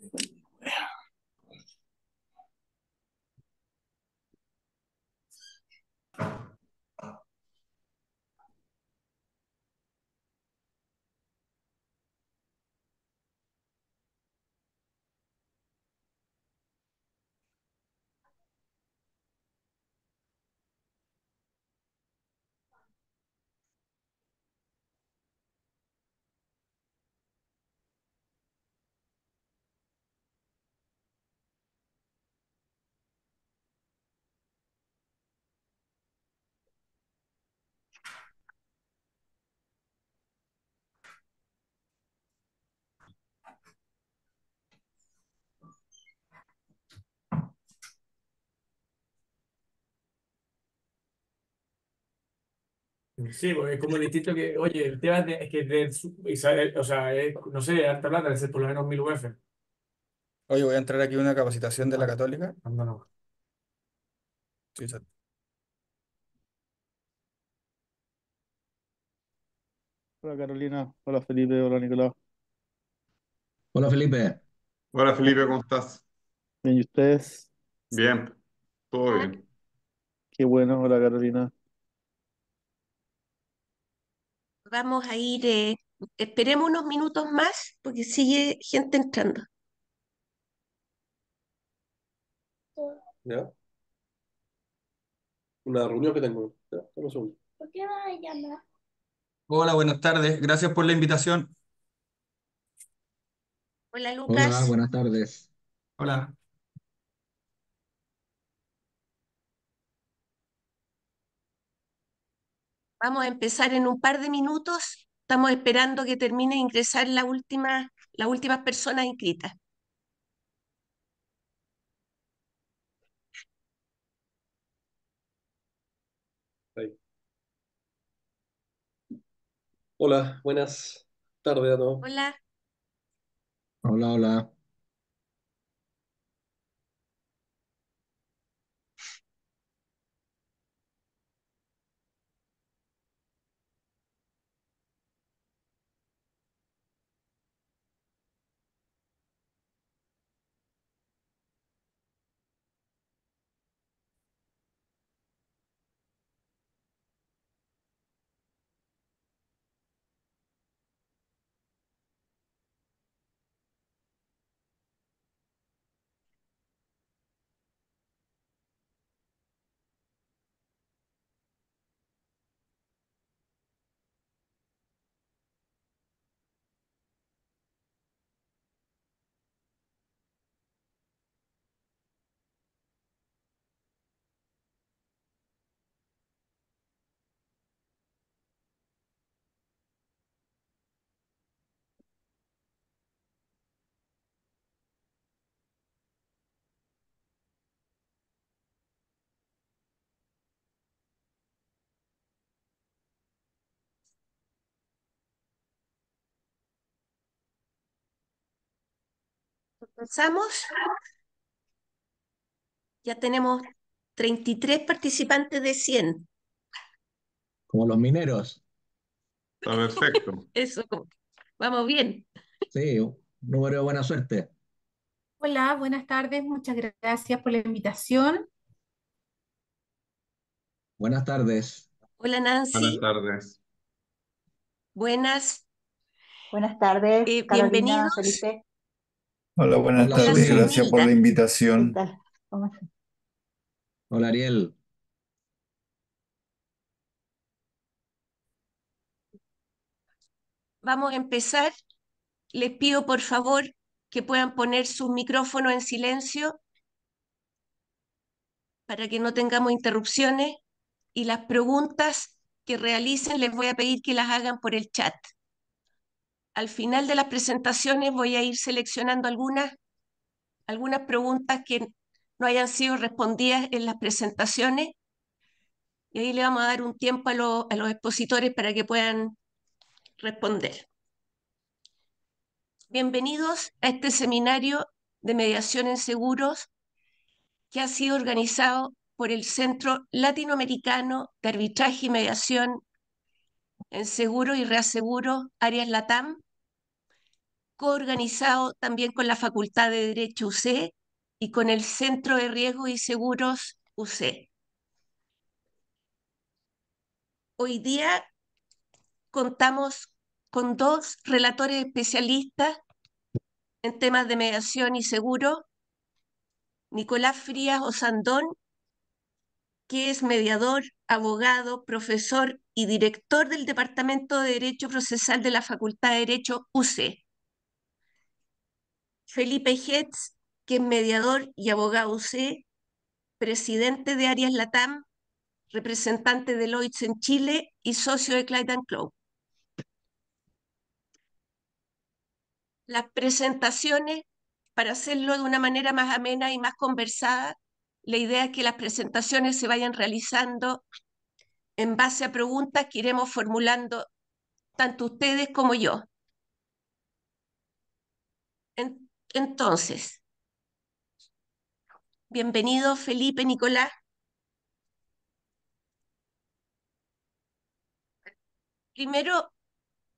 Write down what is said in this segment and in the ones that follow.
Thank you. Sí, es como distinto que, oye, el tema es que, o sea, no sé, harta plata, es por lo menos mil UF. Oye, voy a entrar aquí una capacitación de la Católica. Hola Carolina, hola Felipe, hola Nicolás. Hola Felipe, Hola Felipe, ¿cómo estás? Bien, ¿y ustedes? Bien, todo bien. Qué bueno, hola Carolina. Vamos a ir, eh, esperemos unos minutos más porque sigue gente entrando. ¿Ya? Una reunión que tengo. ¿Por qué va Hola, buenas tardes. Gracias por la invitación. Hola, Lucas. Hola, buenas tardes. Hola. Vamos a empezar en un par de minutos. Estamos esperando que termine de ingresar la última, persona inscrita. Hola, buenas tardes a todos. Hola. Hola, hola. ¿Comenzamos? Ya tenemos 33 participantes de 100. Como los mineros. perfecto. Eso, vamos bien. Sí, un número de buena suerte. Hola, buenas tardes. Muchas gracias por la invitación. Buenas tardes. Hola, Nancy. Buenas tardes. Buenas. Buenas tardes. Eh, bienvenidos. Hola, buenas tardes. Gracias por la invitación. Hola, Ariel. Vamos a empezar. Les pido por favor que puedan poner sus micrófonos en silencio para que no tengamos interrupciones y las preguntas que realicen les voy a pedir que las hagan por el chat al final de las presentaciones voy a ir seleccionando algunas, algunas preguntas que no hayan sido respondidas en las presentaciones. Y ahí le vamos a dar un tiempo a, a los expositores para que puedan responder. Bienvenidos a este seminario de mediación en seguros que ha sido organizado por el Centro Latinoamericano de Arbitraje y Mediación en Seguro y Reaseguro, Arias Latam, coorganizado también con la Facultad de Derecho UC y con el Centro de Riesgos y Seguros UC. Hoy día contamos con dos relatores especialistas en temas de mediación y seguro, Nicolás Frías Osandón, que es mediador, abogado, profesor y director del Departamento de Derecho Procesal de la Facultad de Derecho UC Felipe Hetz, que es mediador y abogado UC, presidente de Arias Latam, representante de Lloyds en Chile y socio de Clyde Club. Las presentaciones, para hacerlo de una manera más amena y más conversada, la idea es que las presentaciones se vayan realizando en base a preguntas que iremos formulando tanto ustedes como yo. Entonces, bienvenido Felipe, Nicolás. Primero,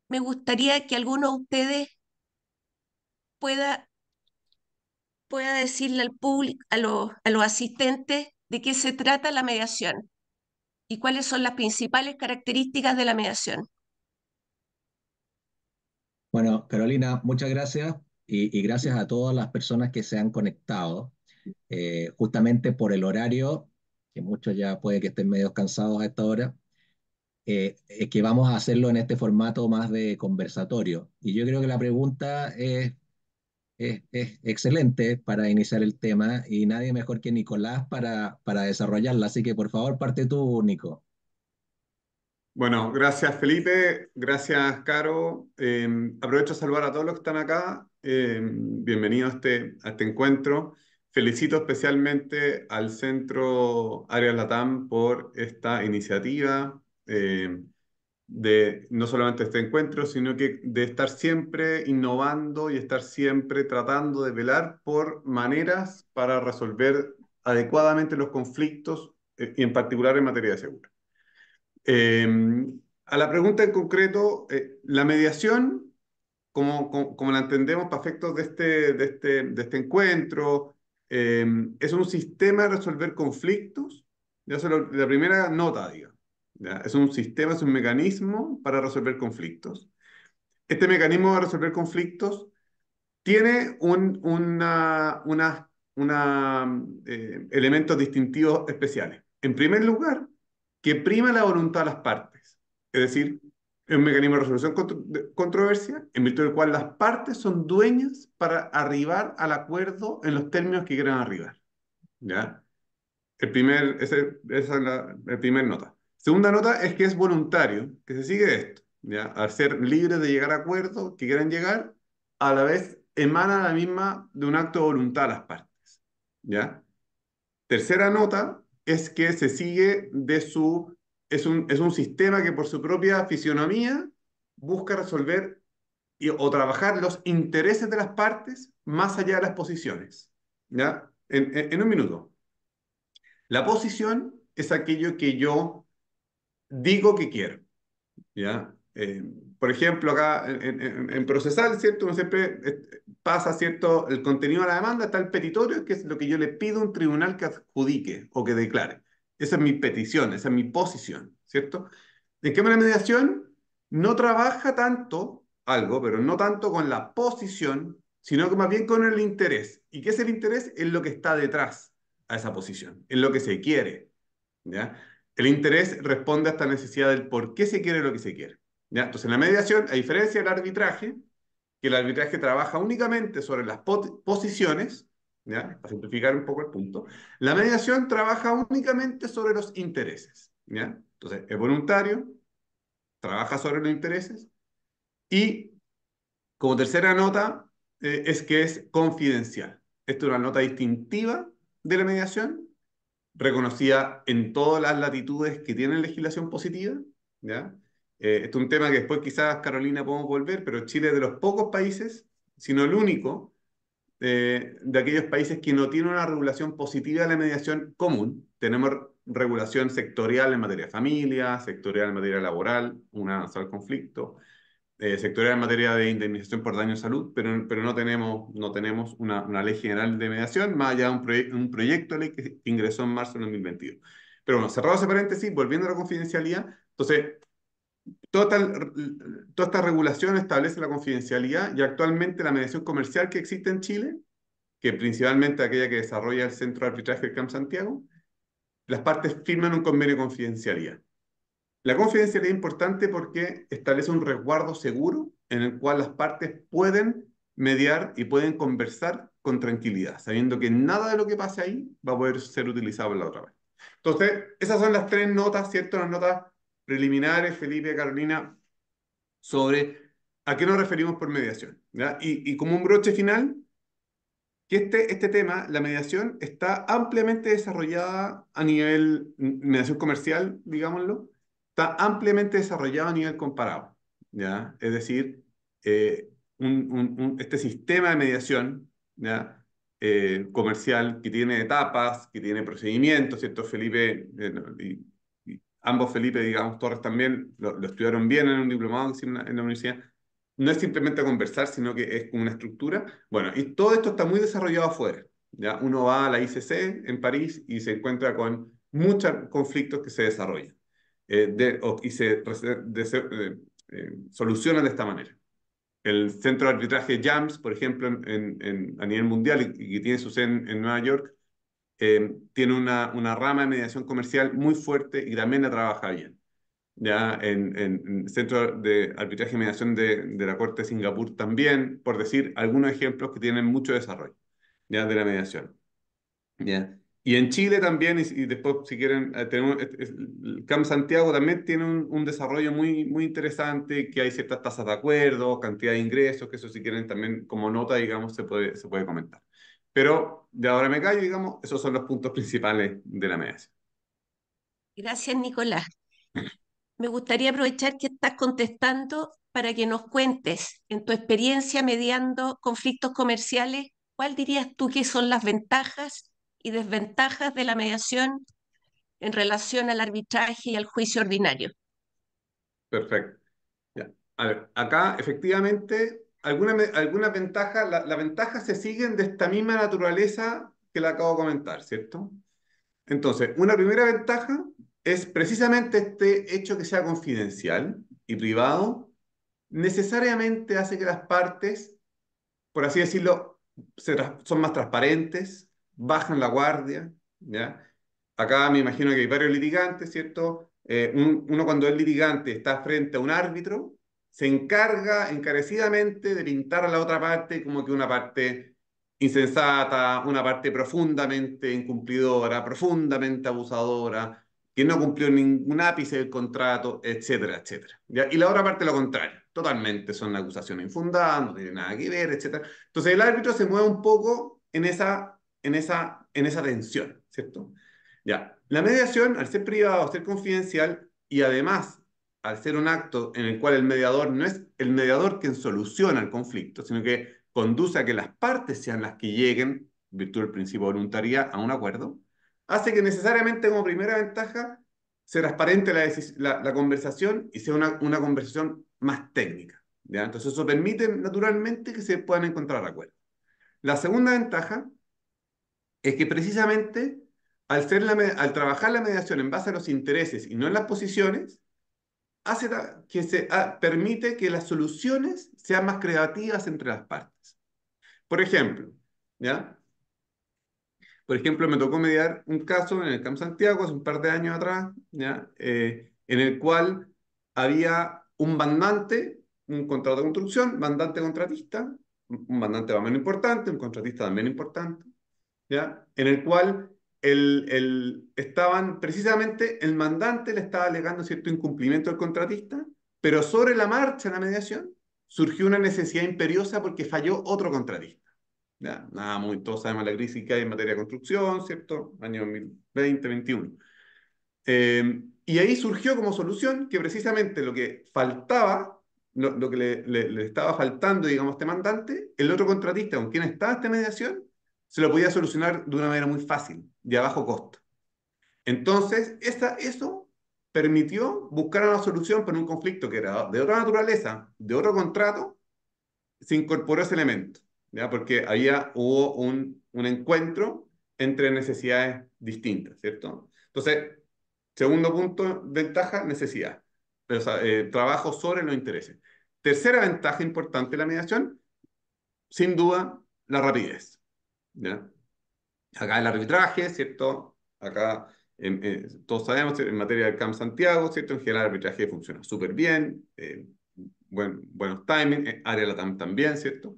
me gustaría que alguno de ustedes pueda, pueda decirle al público, a, a los asistentes, de qué se trata la mediación y cuáles son las principales características de la mediación. Bueno, Carolina, muchas gracias y, gracias a todas las personas que se han conectado, eh, justamente por el horario, que muchos ya puede que estén medio cansados a esta hora, eh, es que vamos a hacerlo en este formato más de conversatorio. Y yo creo que la pregunta es es, excelente para iniciar el tema y nadie mejor que Nicolás para, para desarrollarla. Así que por favor, parte tú, Nico. Bueno, gracias Felipe, gracias Caro. Eh, aprovecho a saludar a todos los que están acá Em, bienvenido este, a este, encuentro. Felicito especialmente al Centro Área Latam por esta iniciativa eh, de no solamente este encuentro, sino que de estar siempre innovando y estar siempre tratando de velar por maneras para resolver adecuadamente los conflictos, eh, y en particular en materia de seguro. Em, a la pregunta en concreto, eh, la mediación como, como, la entendemos para efectos de este, de este, de este encuentro. Em, es un sistema de resolver conflictos. Ya es la, primera nota, digamos. Es un sistema, es un mecanismo para resolver conflictos. Este mecanismo de resolver conflictos tiene un, una, una, una eh, elementos distintivos especiales. En primer lugar, que prima la voluntad de las partes. Es decir, es un mecanismo de resolución de controversia en virtud del cual las partes son dueñas para arribar al acuerdo en los términos que quieran arribar. ¿Ya? El primer, esa es la primera nota. Segunda nota es que es voluntario, que se sigue esto. ¿ya? Al ser libres de llegar a acuerdos que quieran llegar, a la vez emana la misma de un acto de voluntad a las partes. ¿ya? Tercera nota es que se sigue de su es un, sistema que por su propia fisionomía busca resolver o trabajar los intereses de las partes más allá de las posiciones. ¿ya? En, un minuto. La posición es aquello que yo digo que quiero. ¿ya? Eh, por ejemplo, acá en, procesal, ¿cierto? siempre eh, pasa, ¿cierto? El contenido a la demanda está el petitorio, que es lo que yo le pido a un tribunal que adjudique o que declare. Esa es mi petición, esa es mi posición, ¿cierto? En cambio, la mediación no trabaja tanto algo, pero no tanto con la posición, sino que más bien con el interés. ¿Y qué es el interés? Es lo que está detrás a esa posición, es lo que se quiere. ¿ya? El interés responde a esta necesidad del por qué se quiere lo que se quiere. ¿ya? en la mediación, a diferencia del arbitraje, que el arbitraje trabaja únicamente sobre las posiciones, para simplificar un poco el punto. La mediación trabaja únicamente sobre los intereses, Entonces, es voluntario, trabaja sobre los intereses y, como tercera nota, eh, es que es confidencial. Esta es una nota distintiva de la mediación, reconocida en todas las latitudes que tienen legislación positiva, ¿ya? este es un tema que después quizás Carolina podemos volver, pero Chile es de los pocos países, sino el único, eh, de aquellos países que no tienen una regulación positiva de la mediación común. Tenemos regulación sectorial en materia de familia, sectorial en materia laboral, una al conflicto, eh, sectorial en materia de indemnización por daño en salud, pero, pero no tenemos, no tenemos una, una ley general de mediación, más allá de un, un proyecto de ley que ingresó en marzo de 2022. Pero bueno, cerrado ese paréntesis, volviendo a la confidencialidad, entonces toda esta regulación establece la confidencialidad y actualmente la mediación comercial que existe en Chile, que principalmente aquella que desarrolla el Centro de Arbitraje del Camp Santiago, las partes firman un convenio de confidencialidad. La confidencialidad es importante porque establece un resguardo seguro en el cual las partes pueden mediar y pueden conversar con tranquilidad, sabiendo que nada de lo que pase ahí va a poder ser utilizado la otra vez. Entonces, esas son las tres notas, ¿cierto? Las notas preliminares, Felipe, Carolina, sobre a qué nos referimos por mediación. Y, y, como un broche final, que este, este tema, la mediación, está ampliamente desarrollada a nivel, mediación comercial, digámoslo, está ampliamente desarrollada a nivel comparado. ¿ya? Es decir, eh, este sistema de mediación ¿ya? Eh, comercial que tiene etapas, que tiene procedimientos, ¿cierto? Felipe, y ambos Felipe, digamos, Torres también, lo, estudiaron bien en un diplomado en la, universidad, no es simplemente conversar, sino que es una estructura. Bueno, y todo esto está muy desarrollado afuera. ¿ya? Uno va a la ICC en París y se encuentra con muchos conflictos que se desarrollan eh, y se, de, eh, eh, solucionan de esta manera. El centro de arbitraje JAMS, por ejemplo, a nivel mundial y que tiene su sede en Nueva York, Em, tiene una, una, rama de mediación comercial muy fuerte y también la trabaja bien. Ya en, en el Centro de Arbitraje y Mediación de, de, la Corte de Singapur también, por decir algunos ejemplos que tienen mucho desarrollo ya de la mediación. ¿ya? Y en Chile también, y, después si quieren, eh, tenemos, el CAM Santiago también tiene un, un, desarrollo muy, muy interesante, que hay ciertas tasas de acuerdo, cantidad de ingresos, que eso si quieren también como nota, digamos, se puede, se puede comentar. Pero de ahora me callo, digamos, esos son los puntos principales de la mediación. Gracias, Nicolás. Me gustaría aprovechar que estás contestando para que nos cuentes, en tu experiencia mediando conflictos comerciales, ¿cuál dirías tú que son las ventajas y desventajas de la mediación en relación al arbitraje y al juicio ordinario? Perfecto. A ver, acá efectivamente alguna, alguna ventaja, la, ventaja se siguen de esta misma naturaleza que la acabo de comentar, ¿cierto? Entonces, una primera ventaja es precisamente este hecho que sea confidencial y privado, necesariamente hace que las partes, por así decirlo, son más transparentes, bajan la guardia, ¿ya? Acá me imagino que hay varios litigantes, ¿cierto? Eh, uno cuando es litigante está frente a un árbitro, se encarga encarecidamente de pintar a la otra parte como que una parte insensata, una parte profundamente incumplidora, profundamente abusadora, que no cumplió ningún ápice del contrato, etcétera, etcétera. Y la otra parte lo contrario, totalmente son acusaciones infundadas, no tiene nada que ver, etcétera. Entonces el árbitro se mueve un poco en esa, en esa, en esa tensión, ¿cierto? Ya. La mediación, al ser privada o ser confidencial y además al ser un acto en el cual el mediador no es el mediador quien soluciona el conflicto, sino que conduce a que las partes sean las que lleguen, virtud del principio de a un acuerdo, hace que necesariamente como primera ventaja se transparente la, conversación y sea una, conversación más técnica. Entonces eso permite naturalmente que se puedan encontrar acuerdos. La segunda ventaja es que precisamente al trabajar la mediación en base a los intereses y no en las posiciones, hace que se ah, permite que las soluciones sean más creativas entre las partes. Por ejemplo, ¿ya? Por ejemplo, me tocó mediar un caso en el Camp Santiago hace un par de años atrás, ¿ya? Eh, en el cual había un mandante, un contrato de construcción, mandante contratista, un mandante más menos importante, un contratista también importante, ¿ya? En el cual el, el, estaban precisamente el mandante le estaba alegando cierto incumplimiento al contratista, pero sobre la marcha en la mediación surgió una necesidad imperiosa porque falló otro contratista. nada, muy, todos sabemos la crisis que hay en materia de construcción, ¿cierto? Año 2020 2021 eh, y ahí surgió como solución que precisamente lo que faltaba, lo, que le, le estaba faltando, digamos, a este mandante, el otro contratista con quien estaba esta mediación, se lo podía solucionar de una manera muy fácil de a bajo costo. Entonces, eso permitió buscar una solución para un conflicto que era de otra naturaleza, de otro contrato, se incorporó ese elemento, ¿ya? porque había, hubo un, encuentro entre necesidades distintas, ¿cierto? Entonces, segundo punto, ventaja, necesidad. Pero, eh, trabajo sobre los intereses. Tercera ventaja importante de la mediación, sin duda, la rapidez. Acá el arbitraje, ¿cierto? Acá eh, todos sabemos, en materia del Camp Santiago, ¿cierto? En general el arbitraje funciona súper bien, eh, buenos timings, área eh, LATAM también, ¿cierto?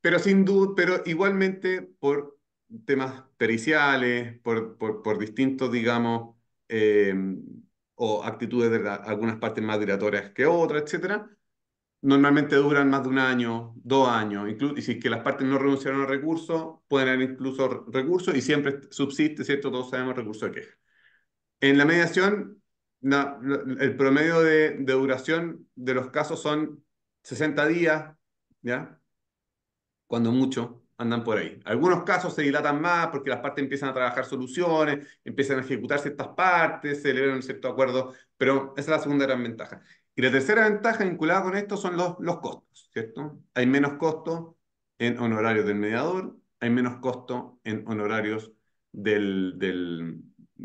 pero sin duda, pero igualmente por temas periciales, por, por, distintos, digamos, o actitudes de algunas partes más dilatorias que otras, etcétera, normalmente duran más de un año, dos años, y si que las partes no renunciaron a recursos, pueden haber incluso recursos y siempre subsiste, ¿cierto? Todos sabemos recurso de queja. En la mediación, el promedio de, duración de los casos son 60 días, ¿ya? Cuando mucho andan por ahí. Algunos casos se dilatan más porque las partes empiezan a trabajar soluciones, empiezan a ejecutar ciertas partes, se celebran cierto acuerdo, pero esa es la segunda gran ventaja. Y la tercera ventaja vinculada con esto son los, los costos, ¿cierto? Hay menos costos en honorarios del mediador, hay menos costos en honorarios del,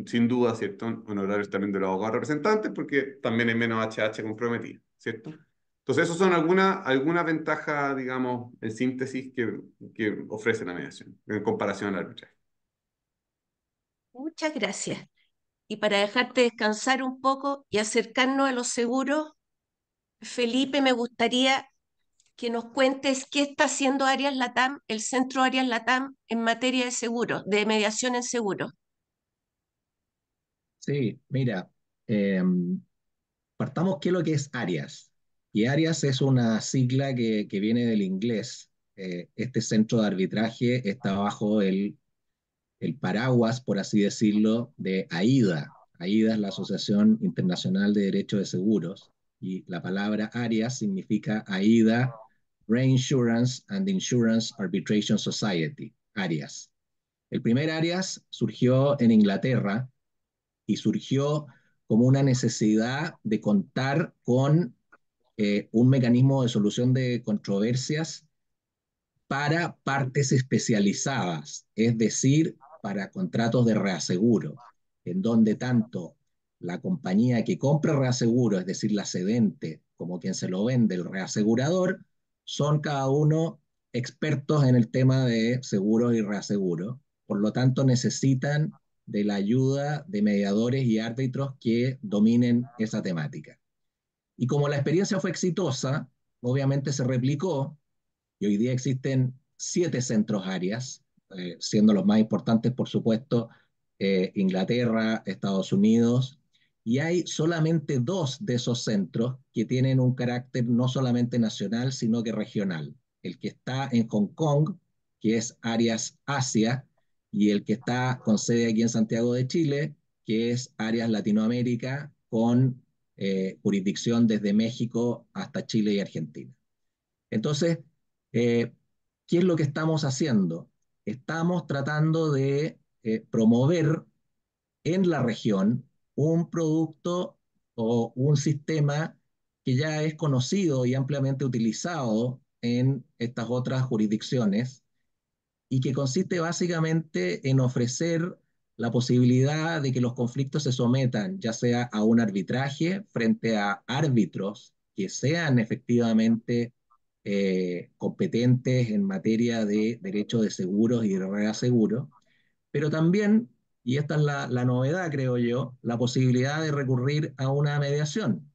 sin duda, ¿cierto? Honorarios también del abogado representante porque también hay menos HH comprometido, ¿cierto? Entonces, esas son algunas alguna ventaja, digamos, en síntesis, que, que ofrece la mediación en comparación al arbitraje. Muchas gracias. Y para dejarte descansar un poco y acercarnos a los seguros, Felipe, me gustaría que nos cuentes qué está haciendo Arias Latam, el Centro Arias Latam, en materia de seguro, de mediación en seguros. Sí, mira, em, partamos qué es lo que es Arias. Y Arias es una sigla que, viene del inglés. Eh, este centro de arbitraje está bajo el, el paraguas, por así decirlo, de AIDA. AIDA es la Asociación Internacional de Derecho de Seguros y la palabra ARIA significa AIDA, Reinsurance and Insurance Arbitration Society, ARIAS. El primer ARIAS surgió en Inglaterra y surgió como una necesidad de contar con eh, un mecanismo de solución de controversias para partes especializadas, es decir, para contratos de reaseguro, en donde tanto la compañía que compra reaseguro, es decir, la cedente, como quien se lo vende, el reasegurador, son cada uno expertos en el tema de seguros y reaseguro. Por lo tanto, necesitan de la ayuda de mediadores y árbitros que dominen esa temática. Y como la experiencia fue exitosa, obviamente se replicó y hoy día existen siete centros áreas, eh, siendo los más importantes, por supuesto, eh, Inglaterra, Estados Unidos, y hay solamente dos de esos centros que tienen un carácter no solamente nacional, sino que regional. El que está en Hong Kong, que es Áreas Asia, y el que está con sede aquí en Santiago de Chile, que es Áreas Latinoamérica, con eh, jurisdicción desde México hasta Chile y Argentina. Entonces, eh, ¿qué es lo que estamos haciendo? Estamos tratando de eh, promover en la región un producto o un sistema que ya es conocido y ampliamente utilizado en estas otras jurisdicciones y que consiste básicamente en ofrecer la posibilidad de que los conflictos se sometan ya sea a un arbitraje frente a árbitros que sean efectivamente eh, competentes en materia de derecho de seguros y de pero también y esta es la, novedad, creo yo, la posibilidad de recurrir a una mediación.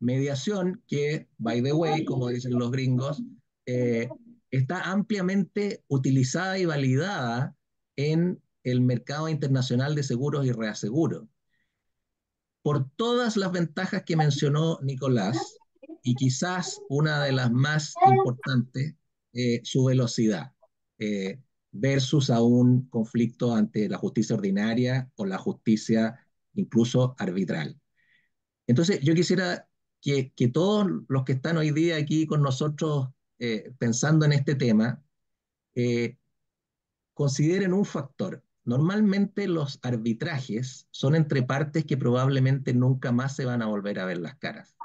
Mediación que, by the way, como dicen los gringos, eh, está ampliamente utilizada y validada en el mercado internacional de seguros y reaseguros. Por todas las ventajas que mencionó Nicolás, y quizás una de las más importantes, eh, su velocidad. Eh, versus a un conflicto ante la justicia ordinaria o la justicia incluso arbitral. Entonces, yo quisiera que, todos los que están hoy día aquí con nosotros eh, pensando en este tema, eh, consideren un factor. Normalmente los arbitrajes son entre partes que probablemente nunca más se van a volver a ver las caras.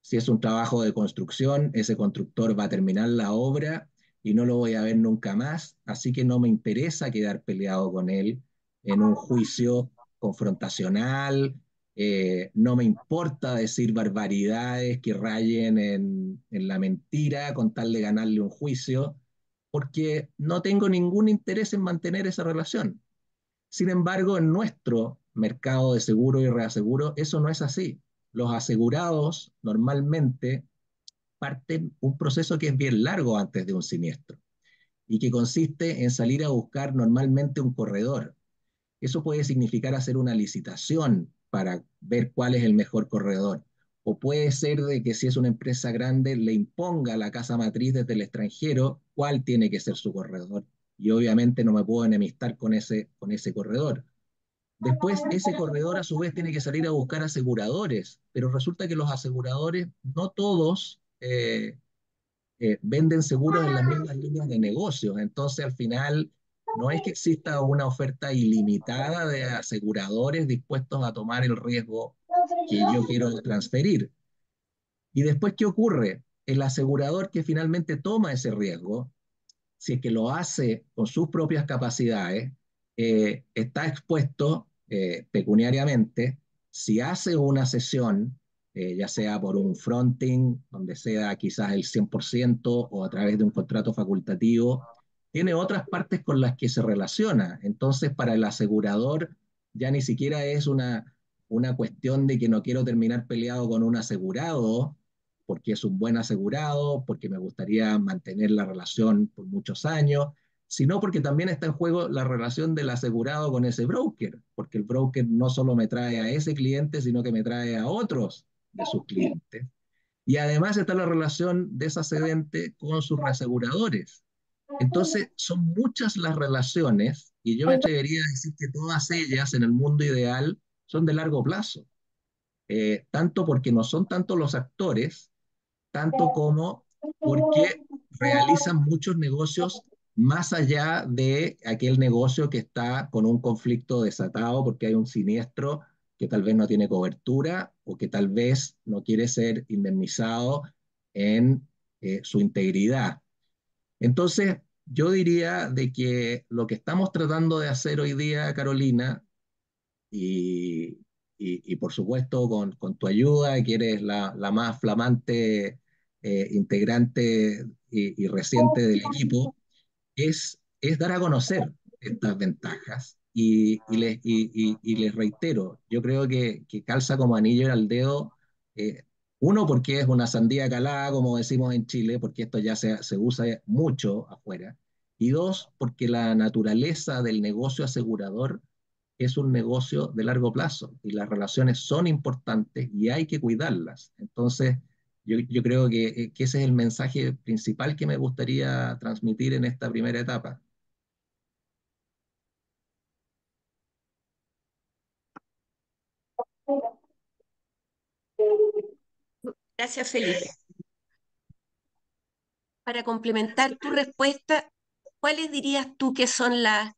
Si es un trabajo de construcción, ese constructor va a terminar la obra y no lo voy a ver nunca más, así que no me interesa quedar peleado con él en un juicio confrontacional, eh, no me importa decir barbaridades que rayen en, en, la mentira con tal de ganarle un juicio, porque no tengo ningún interés en mantener esa relación. Sin embargo, en nuestro mercado de seguro y reaseguro, eso no es así. Los asegurados normalmente parten un proceso que es bien largo antes de un siniestro y que consiste en salir a buscar normalmente un corredor. Eso puede significar hacer una licitación para ver cuál es el mejor corredor. O puede ser de que si es una empresa grande le imponga la casa matriz desde el extranjero cuál tiene que ser su corredor. Y obviamente no me puedo enemistar con ese, con ese corredor. Después ese corredor a su vez tiene que salir a buscar aseguradores, pero resulta que los aseguradores no todos eh, eh, venden seguros en las mismas líneas de negocios. Entonces, al final, no es que exista una oferta ilimitada de aseguradores dispuestos a tomar el riesgo que yo quiero transferir. Y después, ¿qué ocurre? El asegurador que finalmente toma ese riesgo, si es que lo hace con sus propias capacidades, eh, está expuesto pecuniariamente. Si hace una sesión eh, ya sea por un fronting, donde sea quizás el 100% o a través de un contrato facultativo, tiene otras partes con las que se relaciona. Entonces, para el asegurador ya ni siquiera es una, una cuestión de que no quiero terminar peleado con un asegurado, porque es un buen asegurado, porque me gustaría mantener la relación por muchos años, sino porque también está en juego la relación del asegurado con ese broker, porque el broker no solo me trae a ese cliente, sino que me trae a otros de sus clientes. Y además está la relación de esa cedente con sus reaseguradores. Entonces, son muchas las relaciones, y yo me atrevería a decir que todas ellas en el mundo ideal son de largo plazo. Eh, tanto porque no son tanto los actores, tanto como porque realizan muchos negocios más allá de aquel negocio que está con un conflicto desatado porque hay un siniestro que tal vez no tiene cobertura o que tal vez no quiere ser indemnizado en eh, su integridad. Entonces, yo diría de que lo que estamos tratando de hacer hoy día, Carolina, y, por supuesto con, tu ayuda, que eres la, más flamante eh, integrante y, reciente del equipo, es, es dar a conocer estas ventajas y, les, reitero, yo creo que, calza como anillo al dedo, eh, uno porque es una sandía calada, como decimos en Chile, porque esto ya se, se usa mucho afuera, y dos, porque la naturaleza del negocio asegurador es un negocio de largo plazo y las relaciones son importantes y hay que cuidarlas. Entonces, yo, creo que, eh, que ese es el mensaje principal que me gustaría transmitir en esta primera etapa. Gracias, Felipe. Para complementar tu respuesta, ¿cuáles dirías tú que son las,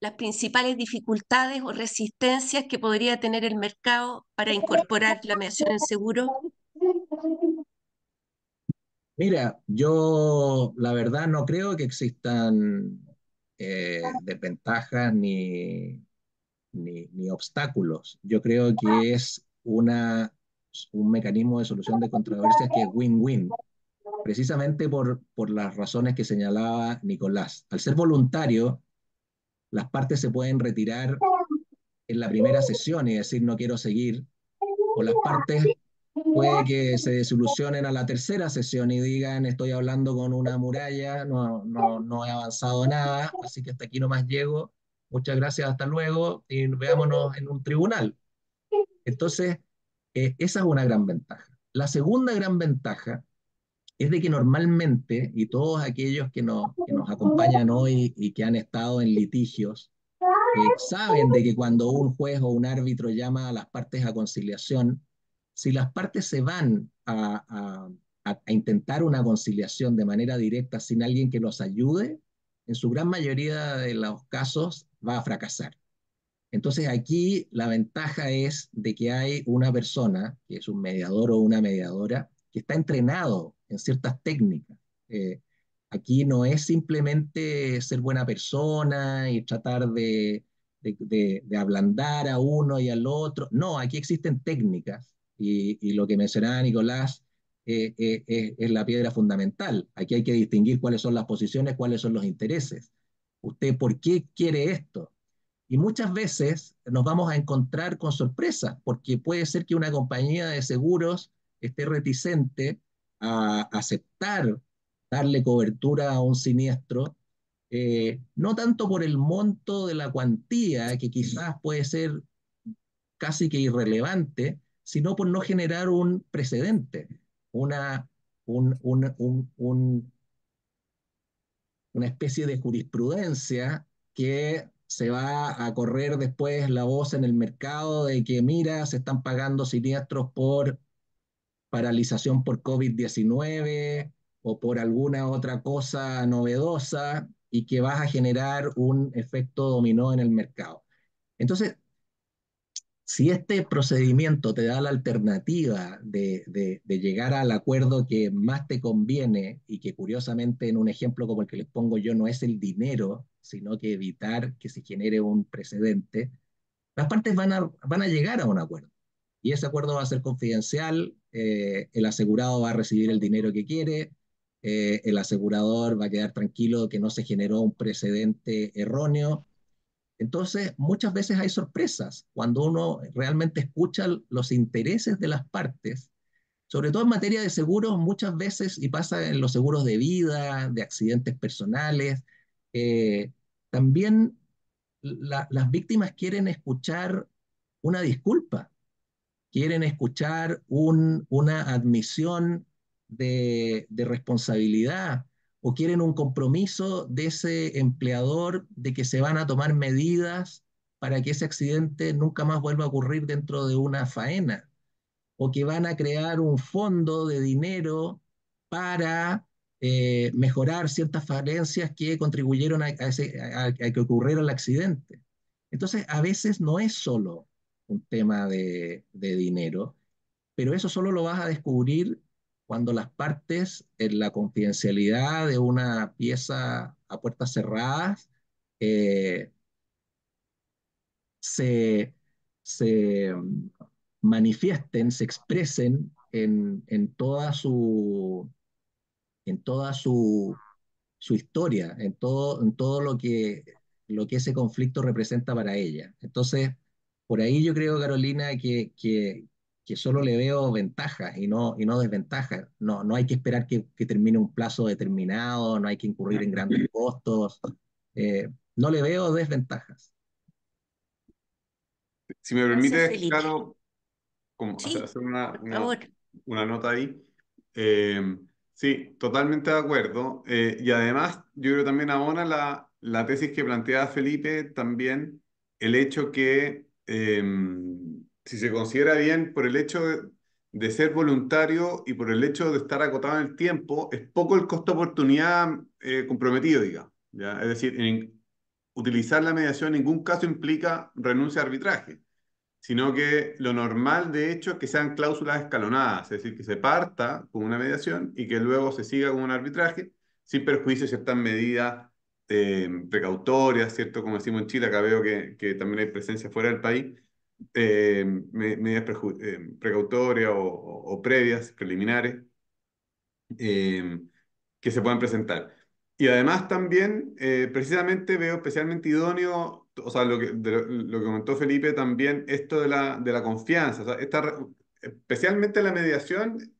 las principales dificultades o resistencias que podría tener el mercado para incorporar la mediación en seguro? Mira, yo la verdad no creo que existan eh, desventajas ni, ni obstáculos. Yo creo que es una un mecanismo de solución de controversias que es win-win, precisamente por, por las razones que señalaba Nicolás. Al ser voluntario, las partes se pueden retirar en la primera sesión y decir no quiero seguir, o las partes puede que se desilusionen a la tercera sesión y digan estoy hablando con una muralla, no, no, no he avanzado nada, así que hasta aquí nomás llego, muchas gracias, hasta luego y veámonos en un tribunal. Entonces, eh, esa es una gran ventaja. La segunda gran ventaja es de que normalmente, y todos aquellos que nos, acompañan hoy y que han estado en litigios, eh, saben de que cuando un juez o un árbitro llama a las partes a conciliación, si las partes se van a, a intentar una conciliación de manera directa sin alguien que los ayude, en su gran mayoría de los casos va a fracasar. Entonces aquí la ventaja es de que hay una persona, que es un mediador o una mediadora, que está entrenado en ciertas técnicas. Eh, aquí no es simplemente ser buena persona y tratar de, ablandar a uno y al otro. No, aquí existen técnicas y, lo que mencionaba Nicolás eh, eh, es la piedra fundamental. Aquí hay que distinguir cuáles son las posiciones, cuáles son los intereses. ¿Usted por qué quiere esto? Y muchas veces nos vamos a encontrar con sorpresa, porque puede ser que una compañía de seguros esté reticente a aceptar darle cobertura a un siniestro, eh, no tanto por el monto de la cuantía, que quizás puede ser casi que irrelevante, sino por no generar un precedente, una, una especie de jurisprudencia que se va a correr después la voz en el mercado de que, mira, se están pagando siniestros por paralización por COVID-19 o por alguna otra cosa novedosa y que vas a generar un efecto dominó en el mercado. Entonces, si este procedimiento te da la alternativa de, de, llegar al acuerdo que más te conviene y que curiosamente en un ejemplo como el que les pongo yo no es el dinero, sino que evitar que se genere un precedente, las partes van a, llegar a un acuerdo. Y ese acuerdo va a ser confidencial, eh, el asegurado va a recibir el dinero que quiere, eh, el asegurador va a quedar tranquilo que no se generó un precedente erróneo. Entonces, muchas veces hay sorpresas cuando uno realmente escucha los intereses de las partes, sobre todo en materia de seguros, muchas veces, y pasa en los seguros de vida, de accidentes personales, eh, también las víctimas quieren escuchar una disculpa, quieren escuchar una admisión de responsabilidad o quieren un compromiso de ese empleador de que se van a tomar medidas para que ese accidente nunca más vuelva a ocurrir dentro de una faena, o que van a crear un fondo de dinero para eh, mejorar ciertas falencias que contribuyeron a, que ocurriera el accidente. Entonces, a veces no es solo un tema de, dinero, pero eso solo lo vas a descubrir cuando las partes en la confidencialidad de una pieza a puertas cerradas eh, se, manifiesten, se expresen en toda su en toda su, su historia, en todo, en todo lo, que, lo que ese conflicto representa para ella. Entonces, por ahí yo creo, Carolina, que, que, solo le veo ventajas y no, y no desventajas. No, no hay que esperar que, termine un plazo determinado, no hay que incurrir en grandes costos. Eh, no le veo desventajas. Si me permite, claro, como hacer una, nota ahí. Eh, Sí, totalmente de acuerdo. Eh, y además, yo creo también abona la, la tesis que planteaba Felipe, también el hecho que, em, si se considera bien, por el hecho de, ser voluntario y por el hecho de estar acotado en el tiempo, es poco el costo oportunidad eh, comprometido, digamos. ¿ya? Es decir, utilizar la mediación en ningún caso implica renuncia a arbitraje sino que lo normal, de hecho, es que sean cláusulas escalonadas, es decir, que se parta con una mediación y que luego se siga con un arbitraje, sin perjuicio de ciertas medidas eh, precautorias, ¿cierto? Como decimos en Chile, acá veo que, también hay presencia fuera del país, eh, medidas eh, precautorias o, o, previas, preliminares, que se puedan presentar. Y además también, precisamente veo especialmente idóneo o sea, lo que, lo que comentó Felipe también, esto de la, de la confianza, o sea, esta, especialmente la mediación,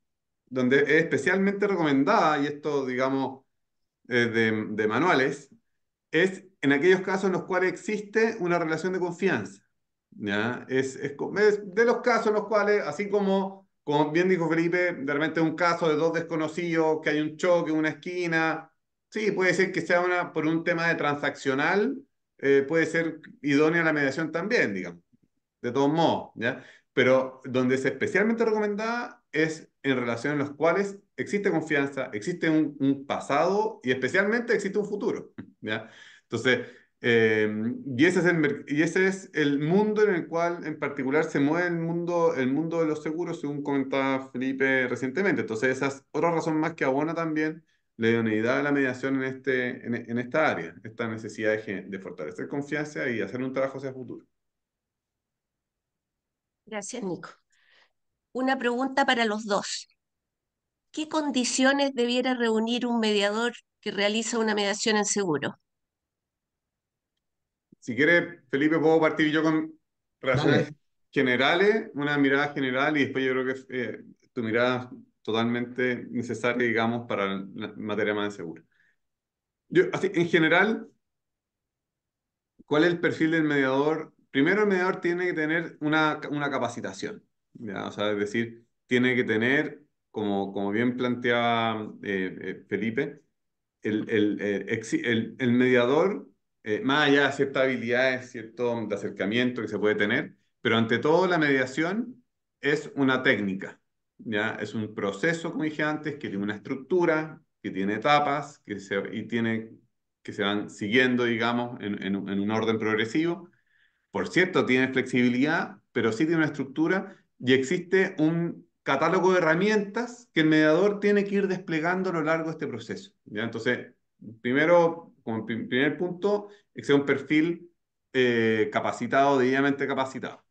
donde es especialmente recomendada, y esto, digamos, eh, de, de manuales, es en aquellos casos en los cuales existe una relación de confianza. ¿ya? Es, es, de los casos en los cuales, así como, como bien dijo Felipe, de repente un caso de dos desconocidos, que hay un choque en una esquina, sí, puede ser que sea una, por un tema de transaccional, eh, puede ser idónea la mediación también, digamos, de todos modos, ¿ya? Pero donde es especialmente recomendada es en relaciones en las cuales existe confianza, existe un, pasado y especialmente existe un futuro, ¿ya? Entonces, em, y, ese es el, y ese es el mundo en el cual en particular se mueve el mundo, el mundo de los seguros, según comentaba Felipe recientemente. Entonces, esa es otra razón más que abona también la idoneidad de la mediación en, este, en, esta área, esta necesidad de, fortalecer confianza y hacer un trabajo hacia el futuro. Gracias, Nico. Una pregunta para los dos. ¿Qué condiciones debiera reunir un mediador que realiza una mediación en seguro? Si quiere, Felipe, puedo partir yo con razones generales, una mirada general y después yo creo que eh, tu mirada totalmente necesario digamos, para la materia más segura. Yo, así, en general, ¿cuál es el perfil del mediador? Primero, el mediador tiene que tener una, una capacitación, O sea, es decir, tiene que tener, como, como bien planteaba eh, eh, Felipe, el, el, eh, el, mediador, más allá de ciertas habilidades, cierto de acercamiento que se puede tener, pero ante todo la mediación es una técnica, es un proceso, como dije antes, que tiene una estructura, que tiene etapas, que se, y tiene, que se van siguiendo, digamos, en, en un orden progresivo. Por cierto, tiene flexibilidad, pero sí tiene una estructura y existe un catálogo de herramientas que el mediador tiene que ir desplegando a lo largo de este proceso. ¿ya? Entonces, primero, como primer punto, que sea un perfil eh, capacitado, debidamente capacitado.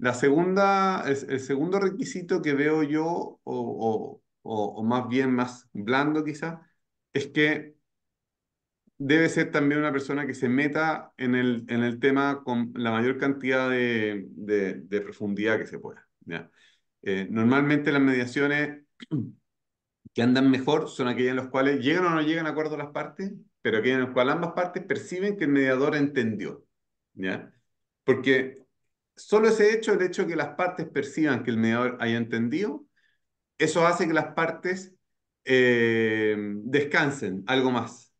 La segunda, el, segundo requisito que veo yo, o, o, más bien más blando quizás, es que debe ser también una persona que se meta en el, en el tema con la mayor cantidad de, de, profundidad que se pueda. Eh, normalmente las mediaciones que andan mejor son aquellas en las cuales llegan o no llegan a acuerdo las partes, pero aquellas en las cuales ambas partes perciben que el mediador entendió. ¿ya? Porque solo ese hecho, el hecho de que las partes perciban que el mediador haya entendido, eso hace que las partes eh, descansen algo más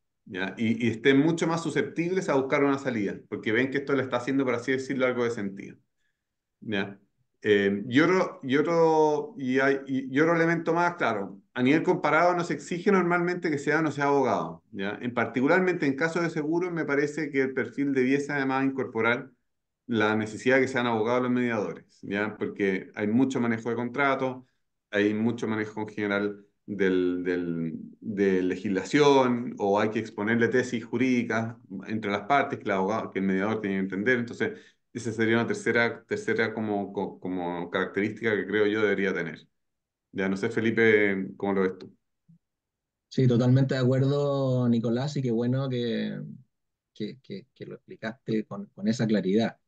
Y, estén mucho más susceptibles a buscar una salida, porque ven que esto le está haciendo, por así decirlo, algo de sentido. ¿ya? Eh, y, otro, y, elemento más, claro, a nivel comparado nos exige normalmente que sea o no sea abogado. En particularmente en casos de seguro me parece que el perfil debiese además incorporar la necesidad de que sean abogados los mediadores, ¿ya? Porque hay mucho manejo de contratos, hay mucho manejo en general del, del, de legislación, o hay que exponerle tesis jurídicas entre las partes que, el abogado, que el mediador tiene que entender. Entonces, esa sería una tercera, tercera como, característica que creo yo debería tener. Ya no sé, Felipe, ¿cómo lo ves tú? Sí, totalmente de acuerdo, Nicolás, y qué bueno que, lo explicaste con, con esa claridad.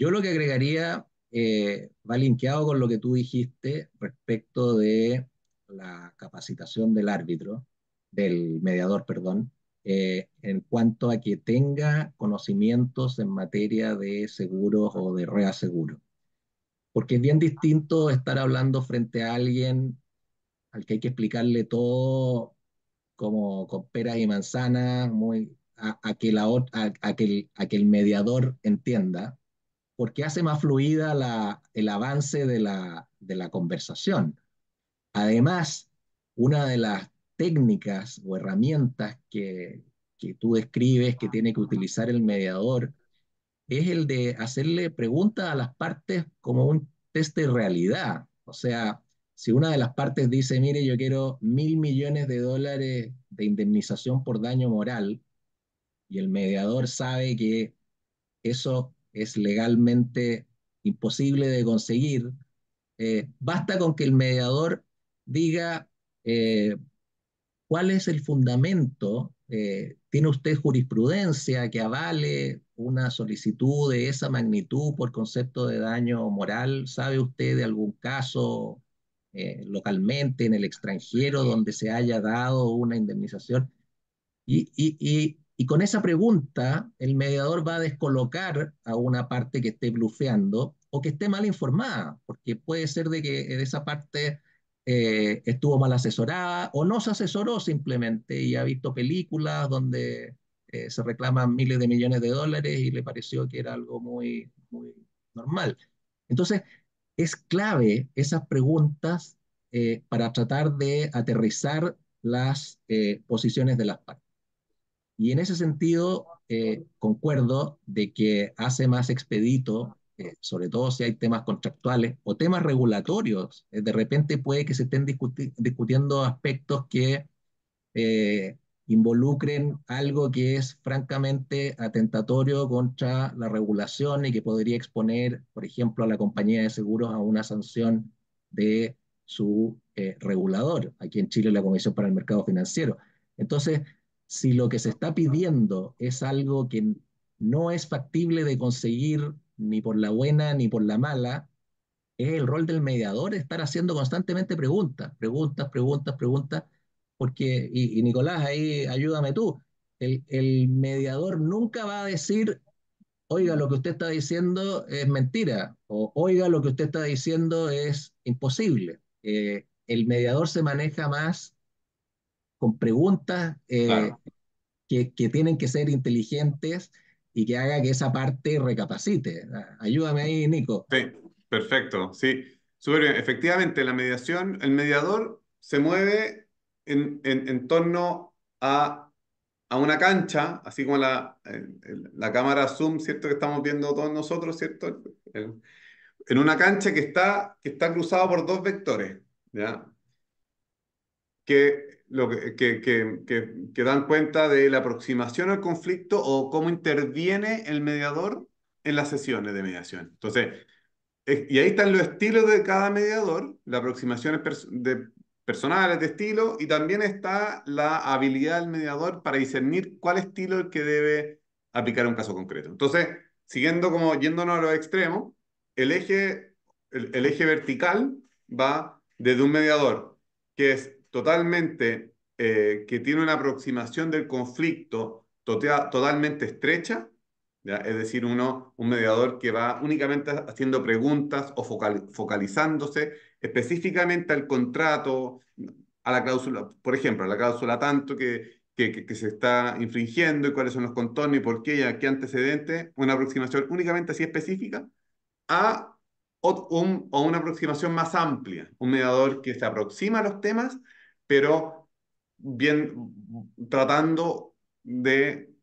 Yo lo que agregaría eh, va linkeado con lo que tú dijiste respecto de la capacitación del árbitro, del mediador, perdón, eh, en cuanto a que tenga conocimientos en materia de seguros o de reaseguro. Porque es bien distinto estar hablando frente a alguien al que hay que explicarle todo como con peras y manzanas, muy, a que el mediador entienda porque hace más fluida el avance de la, conversación. Además, una de las técnicas o herramientas que, que tú describes que tiene que utilizar el mediador es el de hacerle preguntas a las partes como un test de realidad. O sea, si una de las partes dice, mire, yo quiero mil millones de dólares de indemnización por daño moral, y el mediador sabe que eso es legalmente imposible de conseguir, eh, basta con que el mediador diga eh, cuál es el fundamento, eh, tiene usted jurisprudencia que avale una solicitud de esa magnitud por concepto de daño moral, ¿sabe usted de algún caso localmente en el extranjero donde se haya dado una indemnización? y, y y con esa pregunta, el mediador va a descolocar a una parte que esté blufeando o que esté mal informada, porque puede ser de que esa parte eh, estuvo mal asesorada o no se asesoró simplemente y ha visto películas donde eh, se reclaman miles de millones de dólares y le pareció que era algo muy, muy normal. Entonces, es clave esas preguntas eh, para tratar de aterrizar las posiciones de las partes. Y en ese sentido, eh, concuerdo de que hace más expedito, eh, sobre todo si hay temas contractuales o temas regulatorios, eh, de repente puede que se estén discutiendo aspectos que involucren algo que es francamente atentatorio contra la regulación y que podría exponer, por ejemplo, a la compañía de seguros a una sanción de su regulador, aquí en Chile la Comisión para el Mercado Financiero. Entonces, si lo que se está pidiendo es algo que no es factible de conseguir ni por la buena ni por la mala, es el rol del mediador estar haciendo constantemente preguntas, preguntas, preguntas, preguntas, porque, y, Nicolás, ahí ayúdame tú, el, mediador nunca va a decir, oiga, lo que usted está diciendo es mentira, o oiga, lo que usted está diciendo es imposible. Eh, el mediador se maneja más con preguntas eh, que, que, tienen que ser inteligentes y que haga que esa parte recapacite. Ah, ayúdame ahí, Nico. Sí, perfecto, sí. Súper bien. Efectivamente, la mediación, el mediador se mueve en, en, torno a, a, una cancha, así como la, la cámara Zoom, ¿cierto? Que estamos viendo todos nosotros, ¿cierto? en una cancha que está, que está cruzada por dos vectores, ¿ya? Que lo que, que, que, dan cuenta de la aproximación al conflicto o cómo interviene el mediador en las sesiones de mediación. Entonces, y ahí están los estilos de cada mediador, las aproximaciones de personales de estilo, y también está la habilidad del mediador para discernir cuál estilo el que debe aplicar un caso concreto. Entonces, siguiendo como yéndonos a los extremos, el eje, el eje vertical va desde un mediador, que es totalmente, eh, que tiene una aproximación del conflicto totalmente estrecha, es decir, uno, un mediador que va únicamente haciendo preguntas o focalizándose específicamente al contrato, a la cláusula, por ejemplo, a la cláusula tanto que, se está infringiendo y cuáles son los contornos y por qué y a qué antecedente, una aproximación únicamente así específica, a, o una aproximación más amplia, un mediador que se aproxima a los temas pero bien tratando de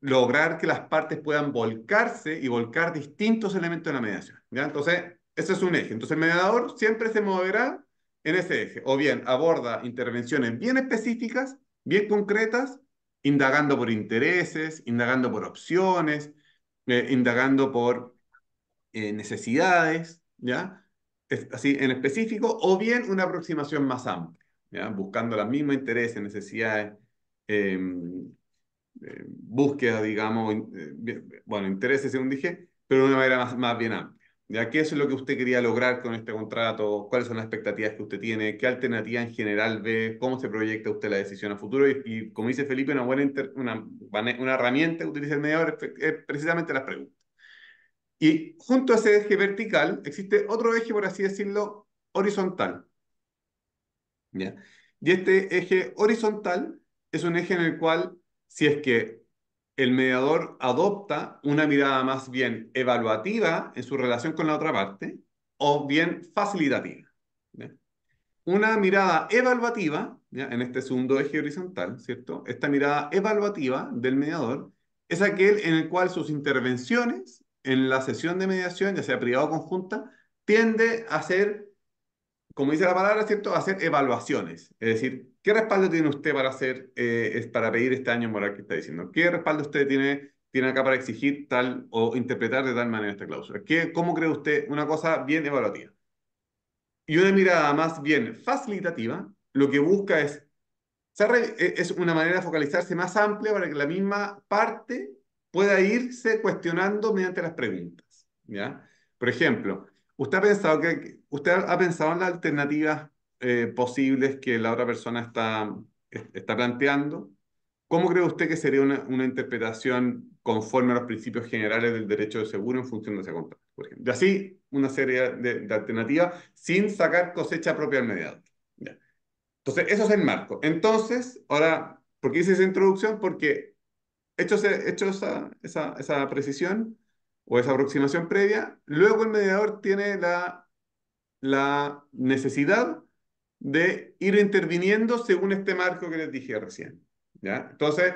lograr que las partes puedan volcarse y volcar distintos elementos de la mediación. ¿ya? Entonces, ese es un eje. Entonces, el mediador siempre se moverá en ese eje. O bien aborda intervenciones bien específicas, bien concretas, indagando por intereses, indagando por opciones, eh, indagando por eh, necesidades, ¿ya? así en específico, o bien una aproximación más amplia buscando los mismos intereses, necesidades, em, eh, búsquedas, digamos, eh, bueno, intereses, según dije, pero de una manera más, más bien amplia. qué es lo que usted quería lograr con este contrato? ¿Cuáles son las expectativas que usted tiene? ¿Qué alternativa en general ve? ¿Cómo se proyecta usted la decisión a futuro? Y, como dice Felipe, una una, e, una, herramienta que utiliza el mediador es precisamente las preguntas. Y junto a ese eje vertical existe otro eje, por así decirlo, horizontal, y este eje horizontal es un eje en el cual, si es que el mediador adopta una mirada más bien evaluativa en su relación con la otra parte o bien facilitativa. Una mirada evaluativa, en este segundo eje horizontal, ¿cierto? Esta mirada evaluativa del mediador es aquel en el cual sus intervenciones en la sesión de mediación, ya sea privada o conjunta, tiende a ser como dice la palabra, ¿cierto?, hacer evaluaciones. Es decir, ¿qué respaldo tiene usted para hacer, eh, es para pedir este año moral que está diciendo? ¿Qué respaldo usted tiene, tiene acá para exigir tal o interpretar de tal manera esta cláusula? ¿Qué, ¿Cómo cree usted una cosa bien evaluativa? Y una mirada más bien facilitativa, lo que busca es, e, es una manera de focalizarse más amplia para que la misma parte pueda irse cuestionando mediante las preguntas. ¿ya? Por ejemplo, ¿Usted ha pensado, que, usted ha pensado en las alternativas eh, posibles que la otra persona está, está planteando? ¿Cómo cree usted que sería una, interpretación conforme a los principios generales del derecho de seguro en función de ese contrato? Por ejemplo? Y así, una serie de, alternativas sin sacar cosecha propia al mediador. Entonces, eso es el marco. Entonces, ahora, ¿por qué hice esa introducción? Porque hecho, hecho esa, esa, esa precisión, o esa aproximación previa, luego el mediador tiene la, necesidad de ir interviniendo según este marco que les dije recién. ¿ya? Entonces,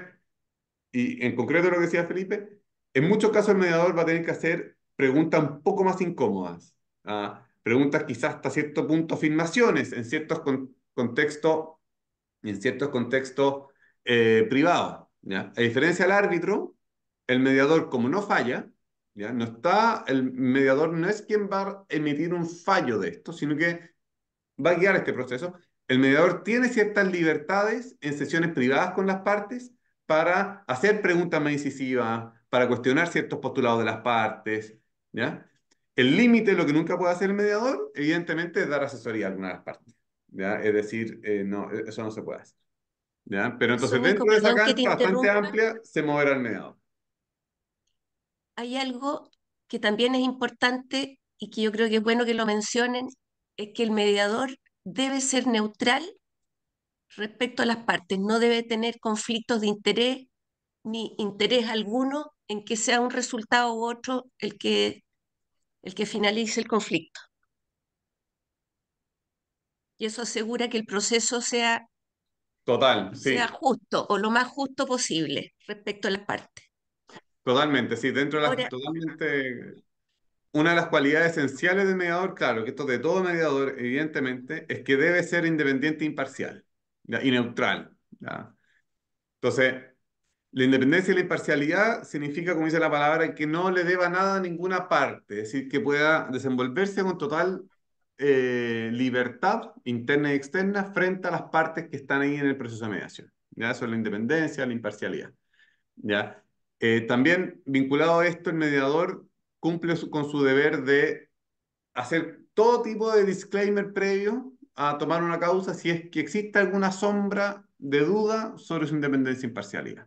y en concreto lo que decía Felipe, en muchos casos el mediador va a tener que hacer preguntas un poco más incómodas, ¿ah? preguntas quizás hasta cierto punto afirmaciones en ciertos contexto contextos en eh, privados. A diferencia del árbitro, el mediador, como no falla, no está, el mediador no es quien va a emitir un fallo de esto, sino que va a guiar este proceso. El mediador tiene ciertas libertades en sesiones privadas con las partes para hacer preguntas más incisivas, para cuestionar ciertos postulados de las partes, El límite, lo que nunca puede hacer el mediador, evidentemente, es dar asesoría a alguna de las partes, Es decir, eh, no, eso no se puede hacer, Pero entonces, dentro de esa cancha bastante amplia, se moverá el mediador hay algo que también es importante y que yo creo que es bueno que lo mencionen, es que el mediador debe ser neutral respecto a las partes, no debe tener conflictos de interés ni interés alguno en que sea un resultado u otro el que, el que finalice el conflicto. Y eso asegura que el proceso sea, Total, sea justo o lo más justo posible respecto a las partes. Totalmente, sí, dentro de la Una de las cualidades esenciales del mediador, claro, que esto de todo mediador, evidentemente, es que debe ser independiente e imparcial y neutral. Entonces, la independencia y la imparcialidad significa, como dice la palabra, que no le deba nada a ninguna parte, es decir, que pueda desenvolverse con total eh, libertad interna y externa frente a las partes que están ahí en el proceso de mediación. ¿ya? Eso es la independencia, la imparcialidad. ¿ya? Eh, también vinculado a esto, el mediador cumple con su deber de hacer todo tipo de disclaimer previo a tomar una causa si es que existe alguna sombra de duda sobre su independencia e imparcialidad.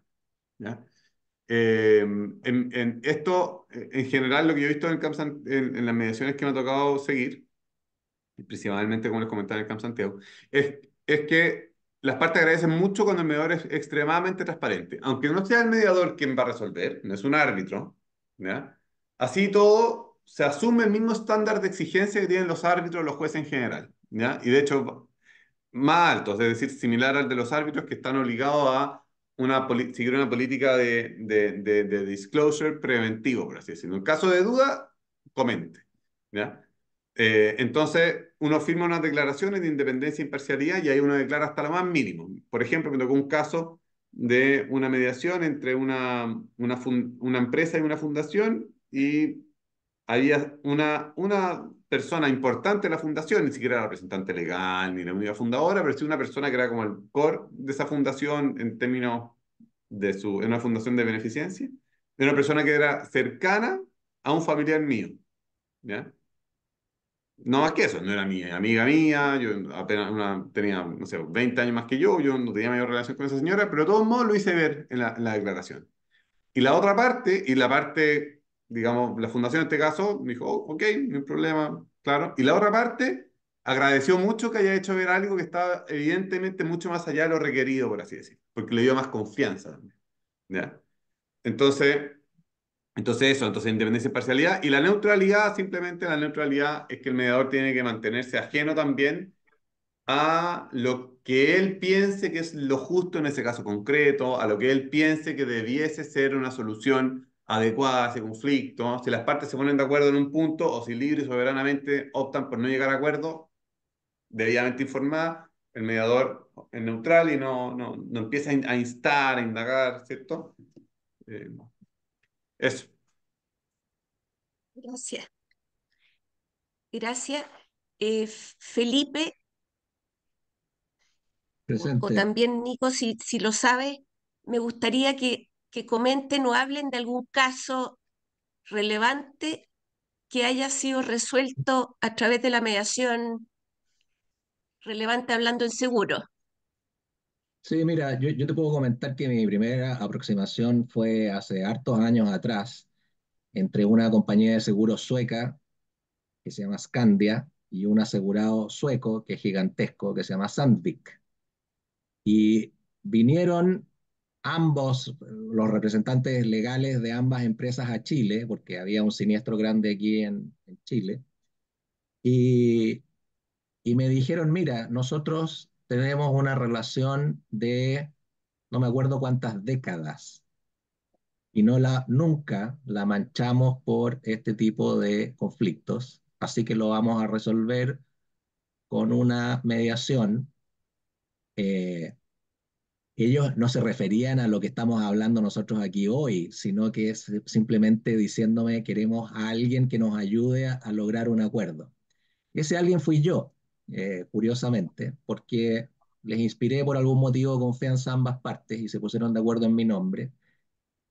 Eh, en, esto, en general, lo que yo he visto en, en, las mediaciones que me ha tocado seguir, principalmente como les comentaba en el Camp Santiago, es, es que las partes agradecen mucho cuando el mediador es extremadamente transparente. Aunque no sea el mediador quien va a resolver, no es un árbitro, ¿ya? Así todo, se asume el mismo estándar de exigencia que tienen los árbitros, los jueces en general, ¿ya? Y de hecho, más altos, es decir, similar al de los árbitros que están obligados a una seguir una política de, de, de, de, disclosure preventivo, por así decirlo. En caso de duda, comente, ¿ya? Eh, entonces, uno firma unas declaraciones de independencia e imparcialidad y ahí uno declara hasta lo más mínimo. Por ejemplo, me tocó un caso de una mediación entre una, una, empresa y una fundación y había una, una persona importante En la fundación, ni siquiera era representante legal ni la unidad fundadora, pero sí una persona que era como el core de esa fundación en términos de su, en una fundación de beneficencia, de una persona que era cercana a un familiar mío. ¿ya? No más que eso, no era mi amiga mía, yo apenas tenía, no sé, 20 años más que yo, yo no tenía mayor relación con esa señora, pero de todos modos lo hice ver en la, declaración. Y la otra parte, y la parte, digamos, la fundación en este caso, me dijo, oh, ok, no hay problema, claro. Y la otra parte agradeció mucho que haya hecho ver algo que estaba evidentemente mucho más allá de lo requerido, por así decir, porque le dio más confianza. ¿ya? Entonces, entonces eso, entonces independencia y parcialidad. Y la neutralidad, simplemente la neutralidad es que el mediador tiene que mantenerse ajeno también a lo que él piense que es lo justo en ese caso concreto, a lo que él piense que debiese ser una solución adecuada a ese conflicto. Si las partes se ponen de acuerdo en un punto o si libre y soberanamente optan por no llegar a acuerdo, debidamente informada, el mediador es neutral y no, no, no empieza a instar, a indagar, ¿cierto? Eh, eso. Gracias. Gracias. Eh, Felipe. O, también Nico, si, si lo sabe, me gustaría que, que comenten o hablen de algún caso relevante que haya sido resuelto a través de la mediación relevante hablando en seguro. Sí, mira, yo, te puedo comentar que mi primera aproximación fue hace hartos años atrás, entre una compañía de seguros sueca que se llama Scandia y un asegurado sueco que es gigantesco que se llama Sandvik. Y vinieron ambos, los representantes legales de ambas empresas a Chile, porque había un siniestro grande aquí en, Chile, y, y me dijeron, mira, nosotros tenemos una relación de, no me acuerdo cuántas décadas, y no la, nunca la manchamos por este tipo de conflictos, así que lo vamos a resolver con una mediación. Eh, ellos no se referían a lo que estamos hablando nosotros aquí hoy, sino que es simplemente diciéndome queremos a alguien que nos ayude a, a lograr un acuerdo. Ese alguien fui yo. Eh, curiosamente, porque les inspiré por algún motivo confianza a ambas partes y se pusieron de acuerdo en mi nombre.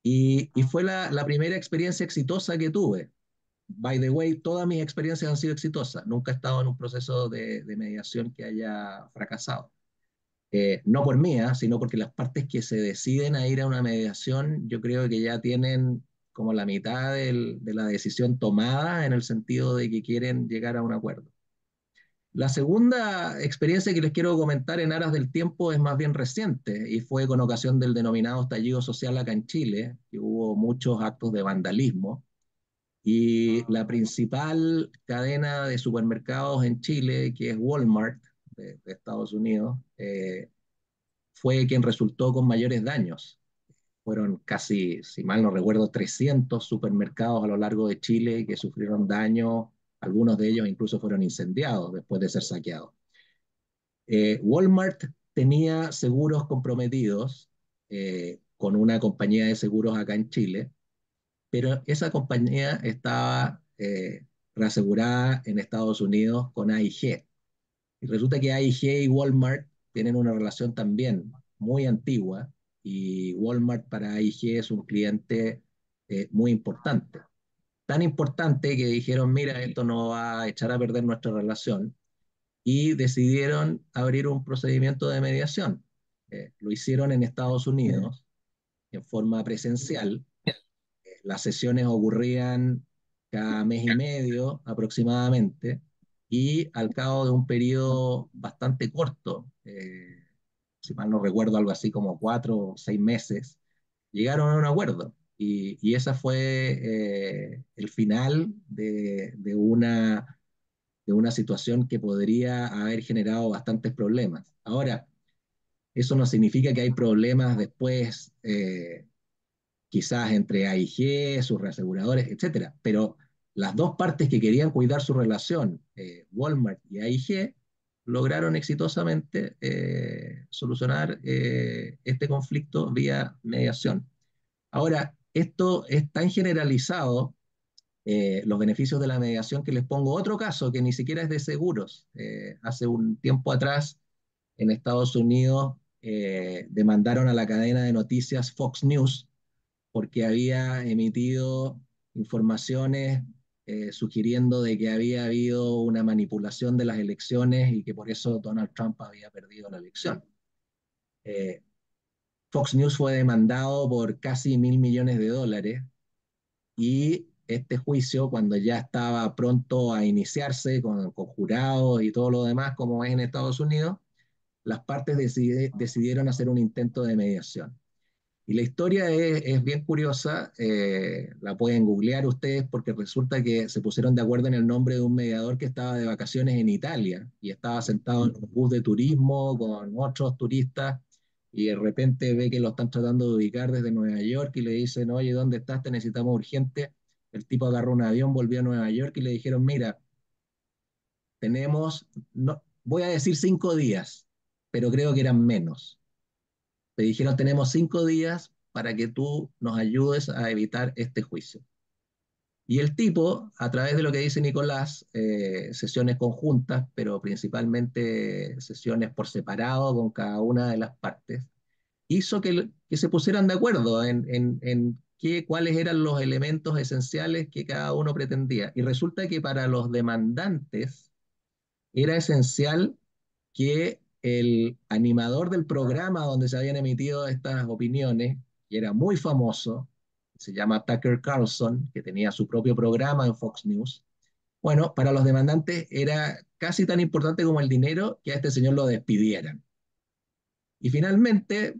Y, fue la, primera experiencia exitosa que tuve. By the way, todas mis experiencias han sido exitosas. Nunca he estado en un proceso de, mediación que haya fracasado. Eh, no por mía, sino porque las partes que se deciden a ir a una mediación, yo creo que ya tienen como la mitad de la decisión tomada en el sentido de que quieren llegar a un acuerdo. La segunda experiencia que les quiero comentar en aras del tiempo es más bien reciente y fue con ocasión del denominado estallido social acá en Chile, que hubo muchos actos de vandalismo y la principal cadena de supermercados en Chile, que es Walmart de, Estados Unidos, eh, fue quien resultó con mayores daños. Fueron casi, si mal no recuerdo, 300 supermercados a lo largo de Chile que sufrieron daños algunos de ellos incluso fueron incendiados después de ser saqueados. Eh, Walmart tenía seguros comprometidos eh, con una compañía de seguros acá en Chile, pero esa compañía estaba eh, reasegurada en Estados Unidos con AIG. Y resulta que AIG y Walmart tienen una relación también muy antigua y Walmart para AIG es un cliente muy importante tan importante que dijeron, mira, esto no va a echar a perder nuestra relación, y decidieron abrir un procedimiento de mediación. Eh, lo hicieron en Estados Unidos en forma presencial. Eh, las sesiones ocurrían cada mes y medio aproximadamente y al cabo de un periodo bastante corto, eh, si mal no recuerdo, algo así como cuatro o seis meses, llegaron a un acuerdo. Y, esa fue eh, el final de, una, de una situación que podría haber generado bastantes problemas. Ahora, eso no significa que hay problemas después, eh, quizás entre AIG, sus reaseguradores, etcétera, pero las dos partes que querían cuidar su relación, eh, Walmart y AIG, lograron exitosamente solucionar este conflicto vía mediación. Ahora, esto es tan generalizado, eh, los beneficios de la mediación, que les pongo otro caso que ni siquiera es de seguros. Eh, hace un tiempo atrás, en Estados Unidos, eh, demandaron a la cadena de noticias Fox News porque había emitido informaciones sugiriendo de que había habido una manipulación de las elecciones y que por eso Donald Trump había perdido la elección. Fox News fue demandado por casi mil millones de dólares y este juicio, cuando ya estaba pronto a iniciarse con, con jurados y todo lo demás, como es en Estados Unidos, las partes decidieron hacer un intento de mediación. Y la historia es, bien curiosa, eh, la pueden googlear ustedes porque resulta que se pusieron de acuerdo en el nombre de un mediador que estaba de vacaciones en Italia y estaba sentado en un bus de turismo con otros turistas y de repente ve que lo están tratando de ubicar desde Nueva York y le dicen, oye, ¿dónde estás? Te necesitamos urgente. El tipo agarró un avión, volvió a Nueva York y le dijeron, mira, tenemos, no, voy a decir cinco días, pero creo que eran menos. Le dijeron, tenemos cinco días para que tú nos ayudes a evitar este juicio. Y el tipo, a través de lo que dice Nicolás, eh, sesiones conjuntas, pero principalmente sesiones por separado con cada una de las partes, hizo que, se pusieran de acuerdo en, qué, cuáles eran los elementos esenciales que cada uno pretendía. Y resulta que para los demandantes era esencial que el animador del programa donde se habían emitido estas opiniones, que era muy famoso, se llama Tucker Carlson, que tenía su propio programa en Fox News, bueno, para los demandantes era casi tan importante como el dinero que a este señor lo despidieran. Y finalmente,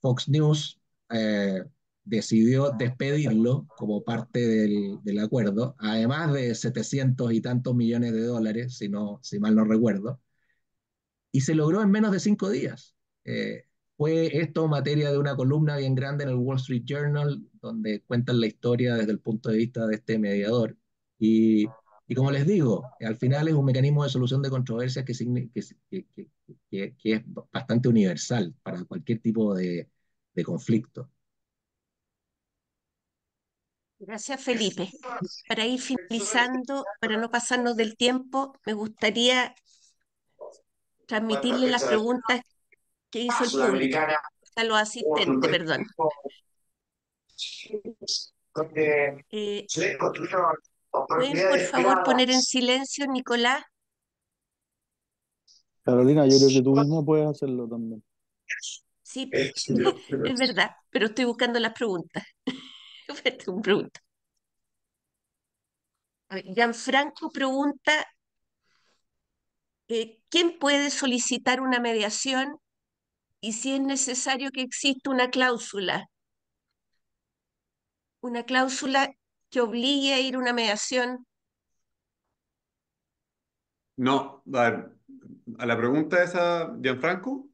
Fox News eh, decidió despedirlo como parte del, acuerdo, además de 700 y tantos millones de dólares, si, si mal no recuerdo, y se logró en menos de cinco días. Eh, fue esto materia de una columna bien grande en el Wall Street Journal donde cuentan la historia desde el punto de vista de este mediador. Y, como les digo, al final es un mecanismo de solución de controversias que, que, es bastante universal para cualquier tipo de, de conflicto. Gracias, Felipe. Para ir finalizando, para no pasarnos del tiempo, me gustaría transmitirle las preguntas que hizo el público, a los asistentes, perdón. Eh, ¿Pueden, por favor, poner en silencio, Nicolás? Carolina, yo creo que tú mismo puedes hacerlo también. Sí, eh, es verdad, pero estoy buscando las preguntas. Un pregunta. Gianfranco pregunta, eh, ¿quién puede solicitar una mediación y si es necesario que exista una cláusula una cláusula que obligue a ir a una mediación? No, a, a la pregunta esa, Gianfranco.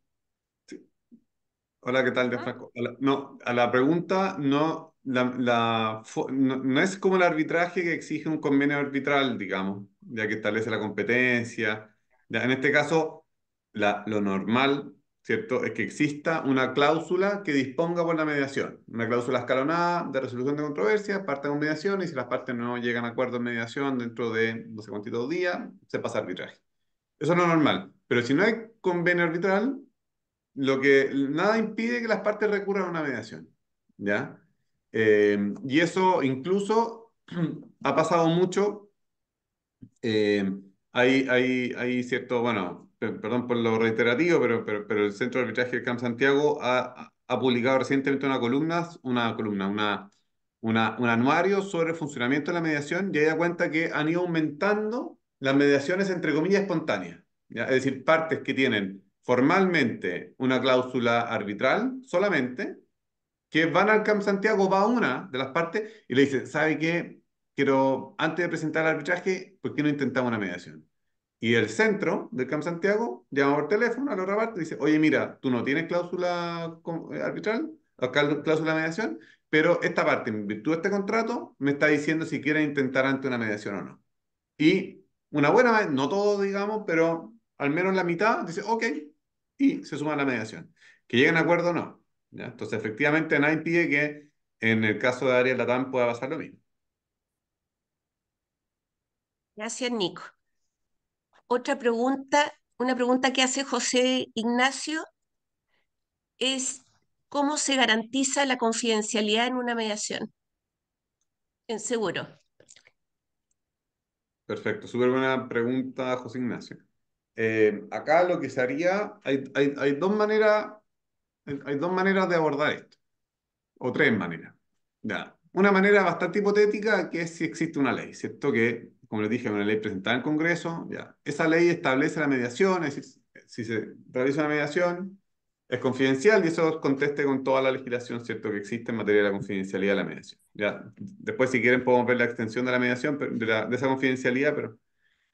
Hola, ¿qué tal, Gianfranco? no, a la pregunta no, la, no, es como el arbitraje que exige un convenio arbitral, digamos, ya que establece la competencia. en este caso, lo normal ¿cierto? Es que exista una cláusula que disponga por la mediación, una cláusula escalonada de resolución de controversias, parte con mediación y si las partes no llegan a acuerdo en mediación dentro de no sé cuántos días, se pasa arbitraje. Eso no es normal, pero si no hay convenio arbitral, lo que nada impide que las partes recurran a una mediación, ¿ya? Eh, y eso incluso ha pasado mucho. Eh, hay, hay, hay cierto, bueno, perdón por lo reiterativo, pero, pero, pero el Centro de Arbitraje del Camp Santiago ha, publicado recientemente una columna, una columna, una, una, un anuario sobre el funcionamiento de la mediación y ahí da cuenta que han ido aumentando las mediaciones entre comillas espontáneas. Es decir, partes que tienen formalmente una cláusula arbitral solamente, que van al Camp Santiago, va una de las partes y le dice, ¿sabe qué? Quiero, antes de presentar el arbitraje, ¿por qué no intentamos una mediación? Y el centro del Camp Santiago llama por teléfono a otra parte y dice, oye, mira, tú no tienes cláusula eh, arbitral, cláusula de mediación, pero esta parte, en virtud de este contrato, me está diciendo si quiere intentar ante una mediación o no. Y una buena, no todo, digamos, pero al menos la mitad dice, ok, y se suma a la mediación. Que lleguen a acuerdo o no. Entonces, efectivamente, nadie impide que en el caso de Ariel Latán pueda pasar lo mismo. Gracias, Nico. Otra pregunta, una pregunta que hace José Ignacio es cómo se garantiza la confidencialidad en una mediación en seguro. Perfecto, súper buena pregunta, José Ignacio. Eh, acá lo que se haría, hay, dos maneras, hay, dos maneras de abordar esto, o tres maneras. Ya. Una manera bastante hipotética que es si existe una ley, ¿cierto? Que como les dije, una ley presentada en Congreso, ya. Esa ley establece la mediación, es decir, si se realiza una mediación, es confidencial y eso conteste con toda la legislación, ¿cierto?, que existe en materia de la confidencialidad de la mediación. Ya. Después, si quieren, podemos ver la extensión de la mediación, de, esa confidencialidad, pero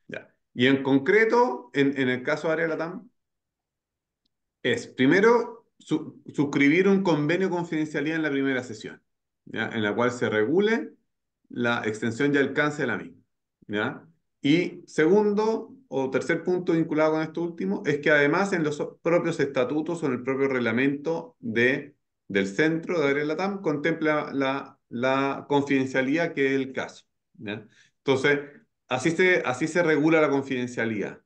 ya. Y en concreto, en, el caso de Área Latam, es primero suscribir un convenio de confidencialidad en la primera sesión, ¿ya? en la cual se regule la extensión y alcance de la misma. Y segundo o tercer punto vinculado con esto último es que además en los propios estatutos o en el propio reglamento de, del centro de TAM contempla la, confidencialidad que es el caso. Entonces, así se, así se regula la confidencialidad.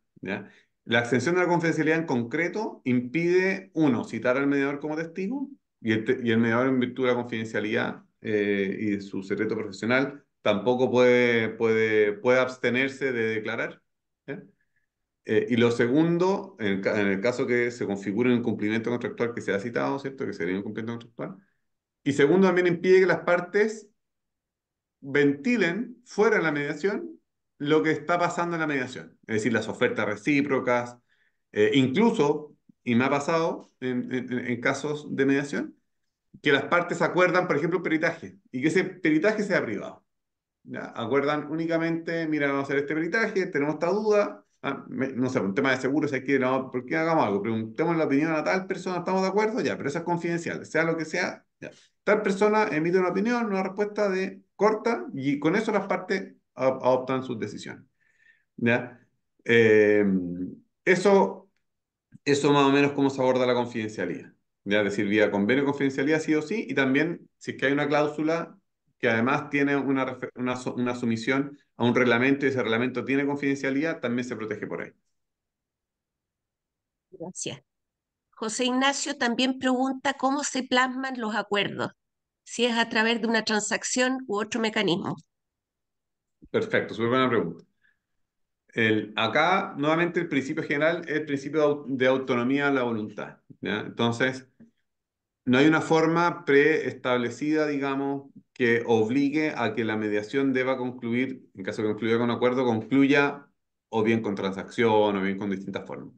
La extensión de la confidencialidad en concreto impide, uno, citar al mediador como testigo y el, mediador en virtud de la confidencialidad eh, y de su secreto profesional tampoco puede, puede, puede abstenerse de declarar. Eh, y lo segundo, en el, caso que se configure un cumplimiento contractual que se ha citado, ¿cierto? Que sería un cumplimiento contractual. Y segundo, también impide que las partes ventilen fuera de la mediación lo que está pasando en la mediación, es decir, las ofertas recíprocas, eh, incluso, y me ha pasado en, en casos de mediación, que las partes acuerdan, por ejemplo, peritaje y que ese peritaje sea privado acuerdan únicamente, mira, vamos a hacer este peritaje, tenemos esta duda, ah, no sé, un tema de seguro, si que, no, ¿por qué hagamos algo? Preguntemos la opinión a tal persona, ¿estamos de acuerdo? Ya, pero eso es confidencial, sea lo que sea. Tal persona emite una opinión, una respuesta de corta, y con eso las partes adoptan sus decisiones. ¿ya? Em, eso, eso más o menos cómo se aborda la confidencialidad. ¿ya? Es decir, vía convenio confidencialidad sí o sí, y también si es que hay una cláusula que además tiene una, una, sumisión a un reglamento y ese reglamento tiene confidencialidad, también se protege por ahí. Gracias. José Ignacio también pregunta cómo se plasman los acuerdos, si es a través de una transacción u otro mecanismo. Perfecto, súper buena pregunta. acá, nuevamente, el principio general es el principio de autonomía a la voluntad. Entonces, no hay una forma preestablecida, digamos, que obligue a que la mediación deba concluir, en caso de concluya con acuerdo, concluya o bien con transacción o bien con distintas formas.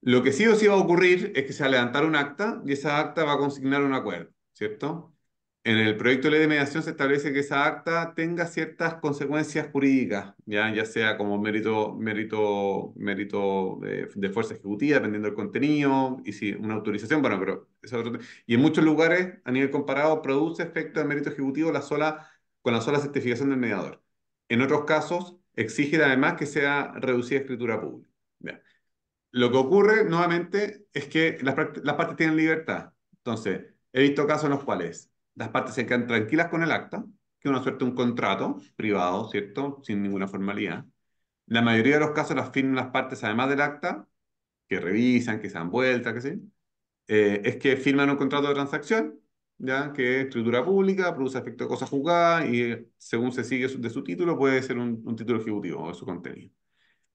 Lo que sí o sí va a ocurrir es que se va a levantar un acta y esa acta va a consignar un acuerdo, ¿cierto? en el proyecto de ley de mediación se establece que esa acta tenga ciertas consecuencias jurídicas, ya, sea como mérito, mérito, mérito de, fuerza ejecutiva, dependiendo del contenido, y si una autorización, bueno, pero Y en muchos lugares, a nivel comparado, produce efecto de mérito ejecutivo la sola, con la sola certificación del mediador. En otros casos, exige además que sea reducida escritura pública. Lo que ocurre, nuevamente, es que las, las partes tienen libertad. Entonces, he visto casos en los cuales las partes se quedan tranquilas con el acta, que es una suerte un contrato privado, ¿cierto? Sin ninguna formalidad. La mayoría de los casos las firman las partes, además del acta, que revisan, que se dan vueltas, que sí. Eh, es que firman un contrato de transacción, ¿ya? que es estructura pública, produce efecto de cosa juzgada y eh, según se sigue de su título puede ser un, título ejecutivo o de su contenido.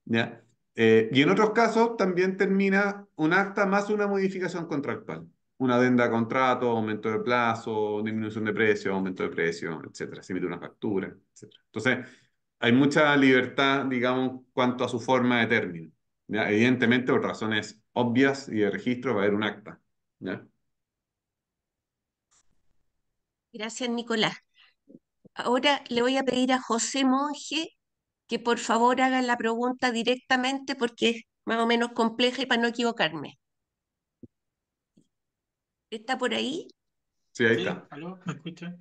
¿ya? Eh, y en otros casos también termina un acta más una modificación contractual una adenda a contrato, aumento de plazo, disminución de precio, aumento de precio, etcétera. Se emite una factura, etcétera. Entonces, hay mucha libertad, digamos, cuanto a su forma de término. Evidentemente, por razones obvias y de registro, va a haber un acta. Gracias, Nicolás. Ahora le voy a pedir a José Monge que por favor haga la pregunta directamente porque es más o menos compleja y para no equivocarme. ¿Está por ahí? Sí, ahí está. ¿Aló? ¿Me escucha?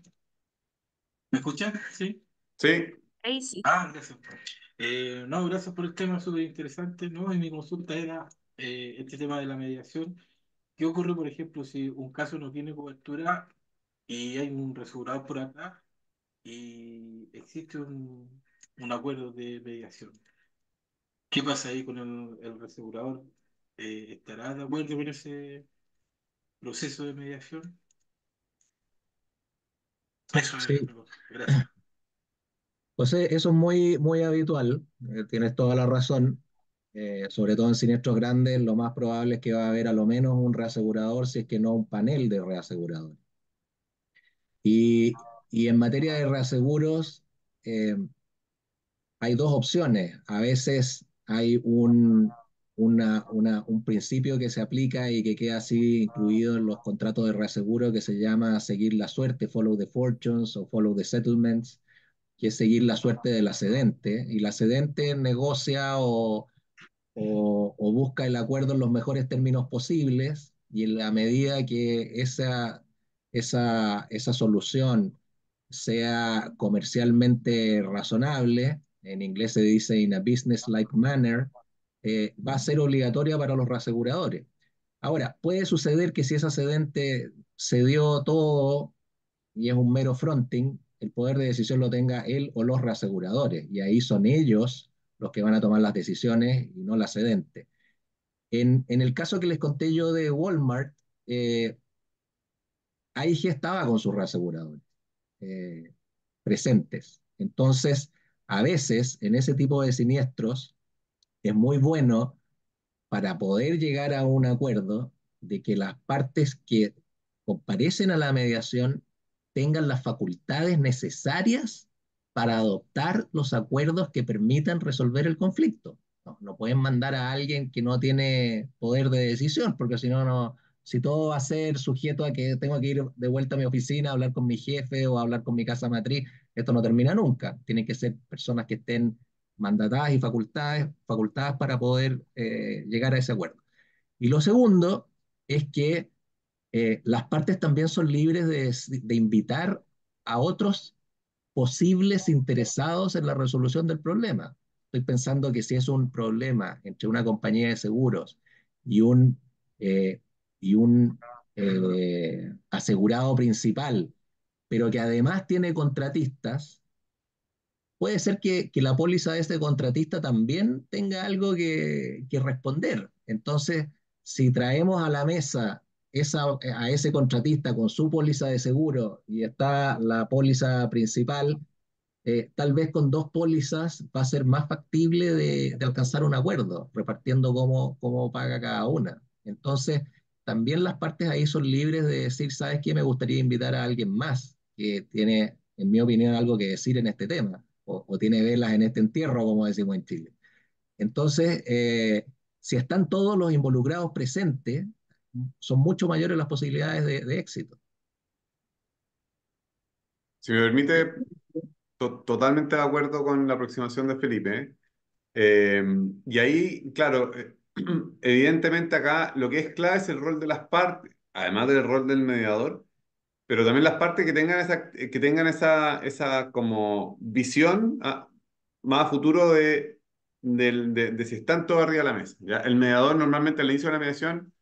¿Me escucha? Sí. Sí. Ahí sí. Ah, gracias. Eh, no, gracias por el tema, súper interesante. ¿no? Y mi consulta era eh, este tema de la mediación. ¿Qué ocurre, por ejemplo, si un caso no tiene cobertura y hay un resurado por acá y existe un, acuerdo de mediación? ¿Qué pasa ahí con el, el eh, ¿Estará de acuerdo con ese proceso de mediación. Eso es, sí. gracias. José, pues eso es muy, muy habitual, eh, tienes toda la razón. Eh, sobre todo en siniestros grandes, lo más probable es que va a haber a lo menos un reasegurador, si es que no un panel de reaseguradores. Y, y en materia de reaseguros, eh, hay dos opciones. A veces hay un una, un principio que se aplica y que queda así incluido en los contratos de reaseguro que se llama seguir la suerte, follow the fortunes o follow the settlements, que es seguir la suerte del accedente. Y el accedente negocia o, o, busca el acuerdo en los mejores términos posibles y en la medida que esa, esa, esa solución sea comercialmente razonable, en inglés se dice in a business-like manner, eh, va a ser obligatoria para los reaseguradores. Ahora, puede suceder que si ese cedente se dio todo y es un mero fronting, el poder de decisión lo tenga él o los reaseguradores, y ahí son ellos los que van a tomar las decisiones y no la cedente. En, en, el caso que les conté yo de Walmart, eh, AIG estaba con sus reaseguradores eh, presentes. Entonces, a veces en ese tipo de siniestros, es muy bueno para poder llegar a un acuerdo de que las partes que comparecen a la mediación tengan las facultades necesarias para adoptar los acuerdos que permitan resolver el conflicto. No, no pueden mandar a alguien que no tiene poder de decisión, porque si no, no, si todo va a ser sujeto a que tengo que ir de vuelta a mi oficina, a hablar con mi jefe o a hablar con mi casa matriz, esto no termina nunca. Tienen que ser personas que estén mandatadas y facultades, facultadas para poder eh, llegar a ese acuerdo. Y lo segundo es que eh, las partes también son libres de, invitar a otros posibles interesados en la resolución del problema. Estoy pensando que si es un problema entre una compañía de seguros y un, eh, y un asegurado principal, pero que además tiene contratistas, puede ser que, la póliza de ese contratista también tenga algo que, responder. Entonces, si traemos a la mesa esa, a ese contratista con su póliza de seguro y está la póliza principal, eh, tal vez con dos pólizas va a ser más factible de, alcanzar un acuerdo, repartiendo cómo, cómo, paga cada una. Entonces, también las partes ahí son libres de decir, ¿sabes qué? Me gustaría invitar a alguien más que tiene, en mi opinión, algo que decir en este tema o, tiene velas en este entierro, como decimos en Chile. Entonces, eh, si están todos los involucrados presentes, son mucho mayores las posibilidades de, éxito. Si me permite, totalmente de acuerdo con la aproximación de Felipe. ¿eh? Eh, y ahí, claro, evidentemente acá lo que es clave es el rol de las partes, además del rol del mediador, pero también las partes que tengan esa, que tengan esa, como visión ah, más a futuro de, de, si están todos arriba de la mesa. ¿ya? El mediador normalmente al inicio de la mediación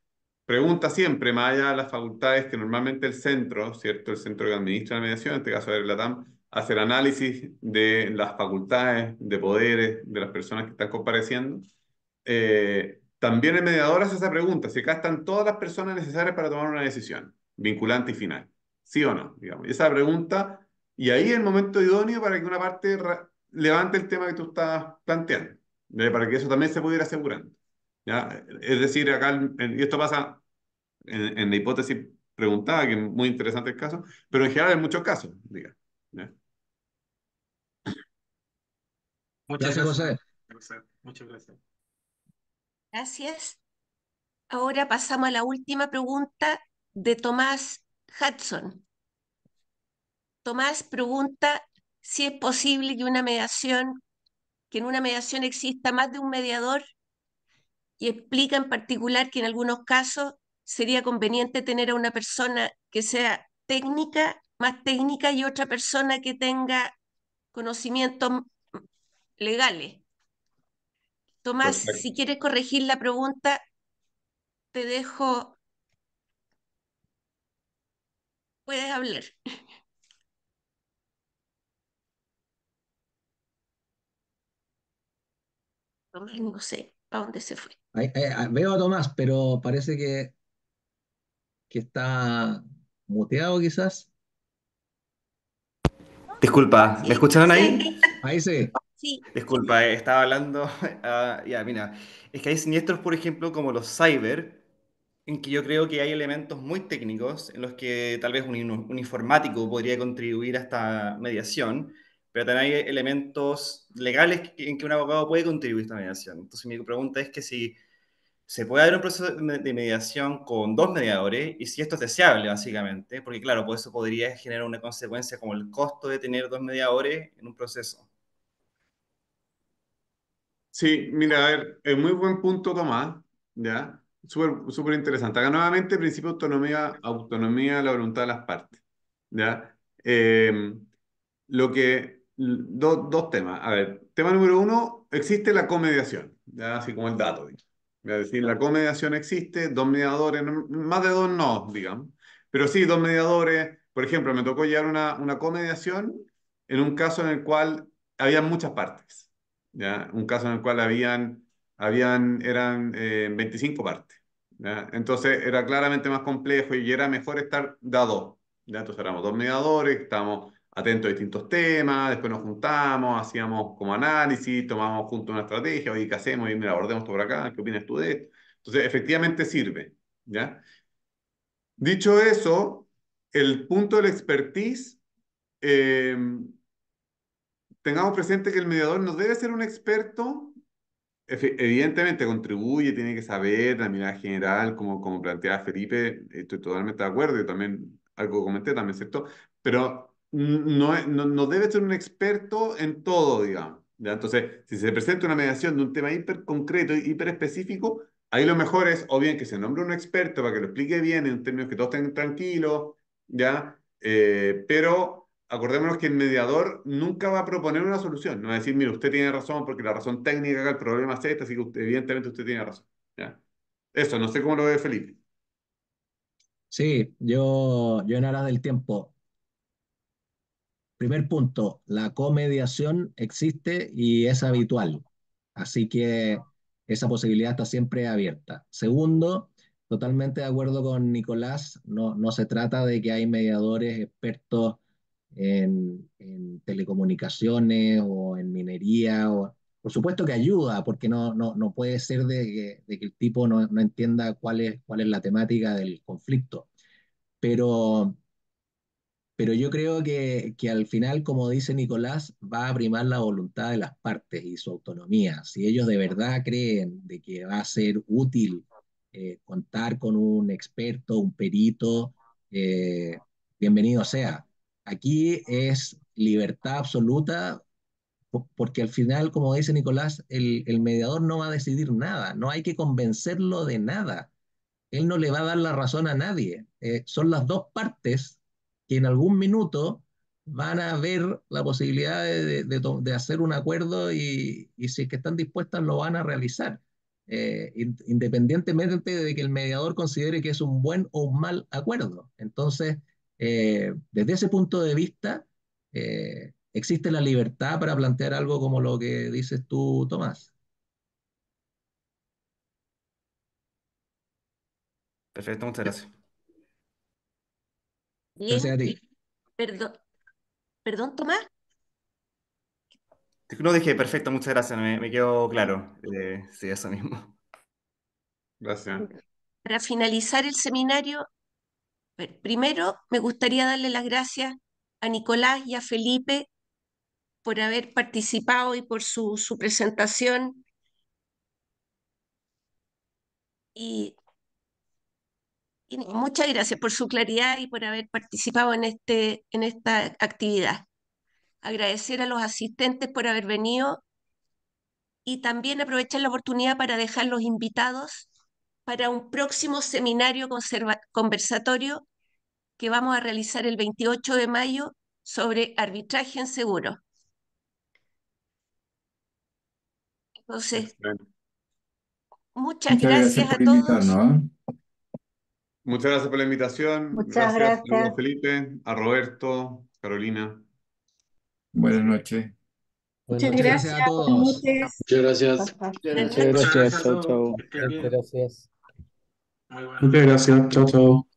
pregunta siempre, más allá de las facultades que normalmente el centro, ¿cierto? El centro que administra la mediación, en este caso el latam hace el análisis de las facultades, de poderes, de las personas que están compareciendo. Eh, también el mediador hace esa pregunta, si acá están todas las personas necesarias para tomar una decisión vinculante y final. ¿Sí o no? Digamos. Esa pregunta, y ahí el momento idóneo para que una parte levante el tema que tú estás planteando, para que eso también se pudiera asegurar. ¿ya? Es decir, acá, y esto pasa en, la hipótesis preguntada, que es muy interesante el caso, pero en general en muchos casos, Muchas gracias, José. Muchas gracias. Gracias. Ahora pasamos a la última pregunta de Tomás Hudson. Tomás pregunta si es posible que una mediación, que en una mediación exista más de un mediador y explica en particular que en algunos casos sería conveniente tener a una persona que sea técnica, más técnica y otra persona que tenga conocimientos legales. Tomás, si quieres corregir la pregunta, te dejo Puedes hablar. No sé para dónde se fue. Ah, veo a Tomás, pero parece que, que está muteado quizás. Disculpa, ¿me escucharon ahí? Ahí sí. Disculpa, eh, estaba hablando. Ah, ya, mira, es que hay siniestros, por ejemplo, como los cyber, en que yo creo que hay elementos muy técnicos en los que tal vez un, informático podría contribuir a esta mediación, pero también hay elementos legales en que un abogado puede contribuir a esta mediación. Entonces mi pregunta es que si se puede haber un proceso de mediación con dos mediadores y si esto es deseable, básicamente, porque claro, por pues eso podría generar una consecuencia como el costo de tener dos mediadores en un proceso. Sí, mira, a ver, es muy buen punto, Tomás, ¿ya? súper interesante. Acá nuevamente, principio de autonomía, autonomía, la voluntad de las partes. ¿ya? Em, lo que, dos temas. A ver, tema número uno, existe la comediación, ¿ya? así como el dato. Es decir, la comediación existe, dos mediadores, más de dos no, digamos. Pero sí, dos mediadores. Por ejemplo, me tocó llevar una, una comediación en un caso en el cual había muchas partes. ¿ya? Un caso en el cual habían habían, eran 25 eh, partes. Entonces era claramente más complejo y era mejor estar dado. ¿ya? Entonces éramos dos mediadores, estábamos atentos a distintos temas, después nos juntamos, hacíamos como análisis, tomábamos juntos una estrategia, oye, ¿qué hacemos? Y mira, abordemos todo por acá, ¿qué opinas tú de esto? Entonces, efectivamente sirve, ¿ya? Dicho eso, el punto del expertise, eh, tengamos presente que el mediador no debe ser un experto Evidentemente contribuye, tiene que saber la mirada general, como, como planteaba Felipe, estoy totalmente de acuerdo y también algo comenté también, ¿cierto? Pero no, no, no debe ser un experto en todo, digamos. ¿ya? Entonces, si se presenta una mediación de un tema hiper concreto, hiper específico, ahí lo mejor es o bien que se nombre un experto para que lo explique bien en términos que todos estén tranquilos, ¿ya? Eh, pero acordémonos que el mediador nunca va a proponer una solución. No va a decir, mire, usted tiene razón porque la razón técnica, del problema es esta, así que evidentemente usted tiene razón. ¿Ya? Eso, no sé cómo lo ve Felipe. Sí, yo, yo en aras del tiempo. Primer punto, la comediación existe y es habitual. Así que esa posibilidad está siempre abierta. Segundo, totalmente de acuerdo con Nicolás, no, no se trata de que hay mediadores expertos en, telecomunicaciones o en minería. O, por supuesto que ayuda, porque no, no, no puede ser de que, el tipo no, no, entienda cuál es, cuál es la temática del conflicto. Pero, pero yo creo que, que, al final, como dice Nicolás, va a primar la voluntad de las partes y su autonomía. Si ellos de verdad creen de que va a ser útil eh, contar con un experto, un perito, eh, bienvenido sea aquí es libertad absoluta, porque al final, como dice Nicolás, el, mediador no va a decidir nada, no hay que convencerlo de nada. Él no le va a dar la razón a nadie. Eh, son las dos partes que en algún minuto van a ver la posibilidad de, hacer un acuerdo y, si es que están dispuestas lo van a realizar, eh, independientemente de que el mediador considere que es un buen o un mal acuerdo. Entonces, eh, desde ese punto de vista, eh, existe la libertad para plantear algo como lo que dices tú, Tomás. Perfecto, muchas gracias. gracias a ti. Eh, perdón, perdón, Tomás. No dije, perfecto, muchas gracias, me, quedo quedó claro. sí, eso mismo. Gracias. Para finalizar el seminario, primero me gustaría darle las gracias a Nicolás y a Felipe por haber participado y por su, presentación. Y, muchas gracias por su claridad y por haber participado en, este, en esta actividad. Agradecer a los asistentes por haber venido y también aprovechar la oportunidad para dejar los invitados para un próximo seminario conversatorio que vamos a realizar el 28 de mayo sobre arbitraje en seguro. Entonces, muchas, gracias, a todos. Muchas gracias por la invitación. Muchas gracias, A Felipe, a Roberto, Carolina. Buenas noches. Muchas gracias, Muchas gracias. Muchas gracias. Muy gracias. Chao, chao.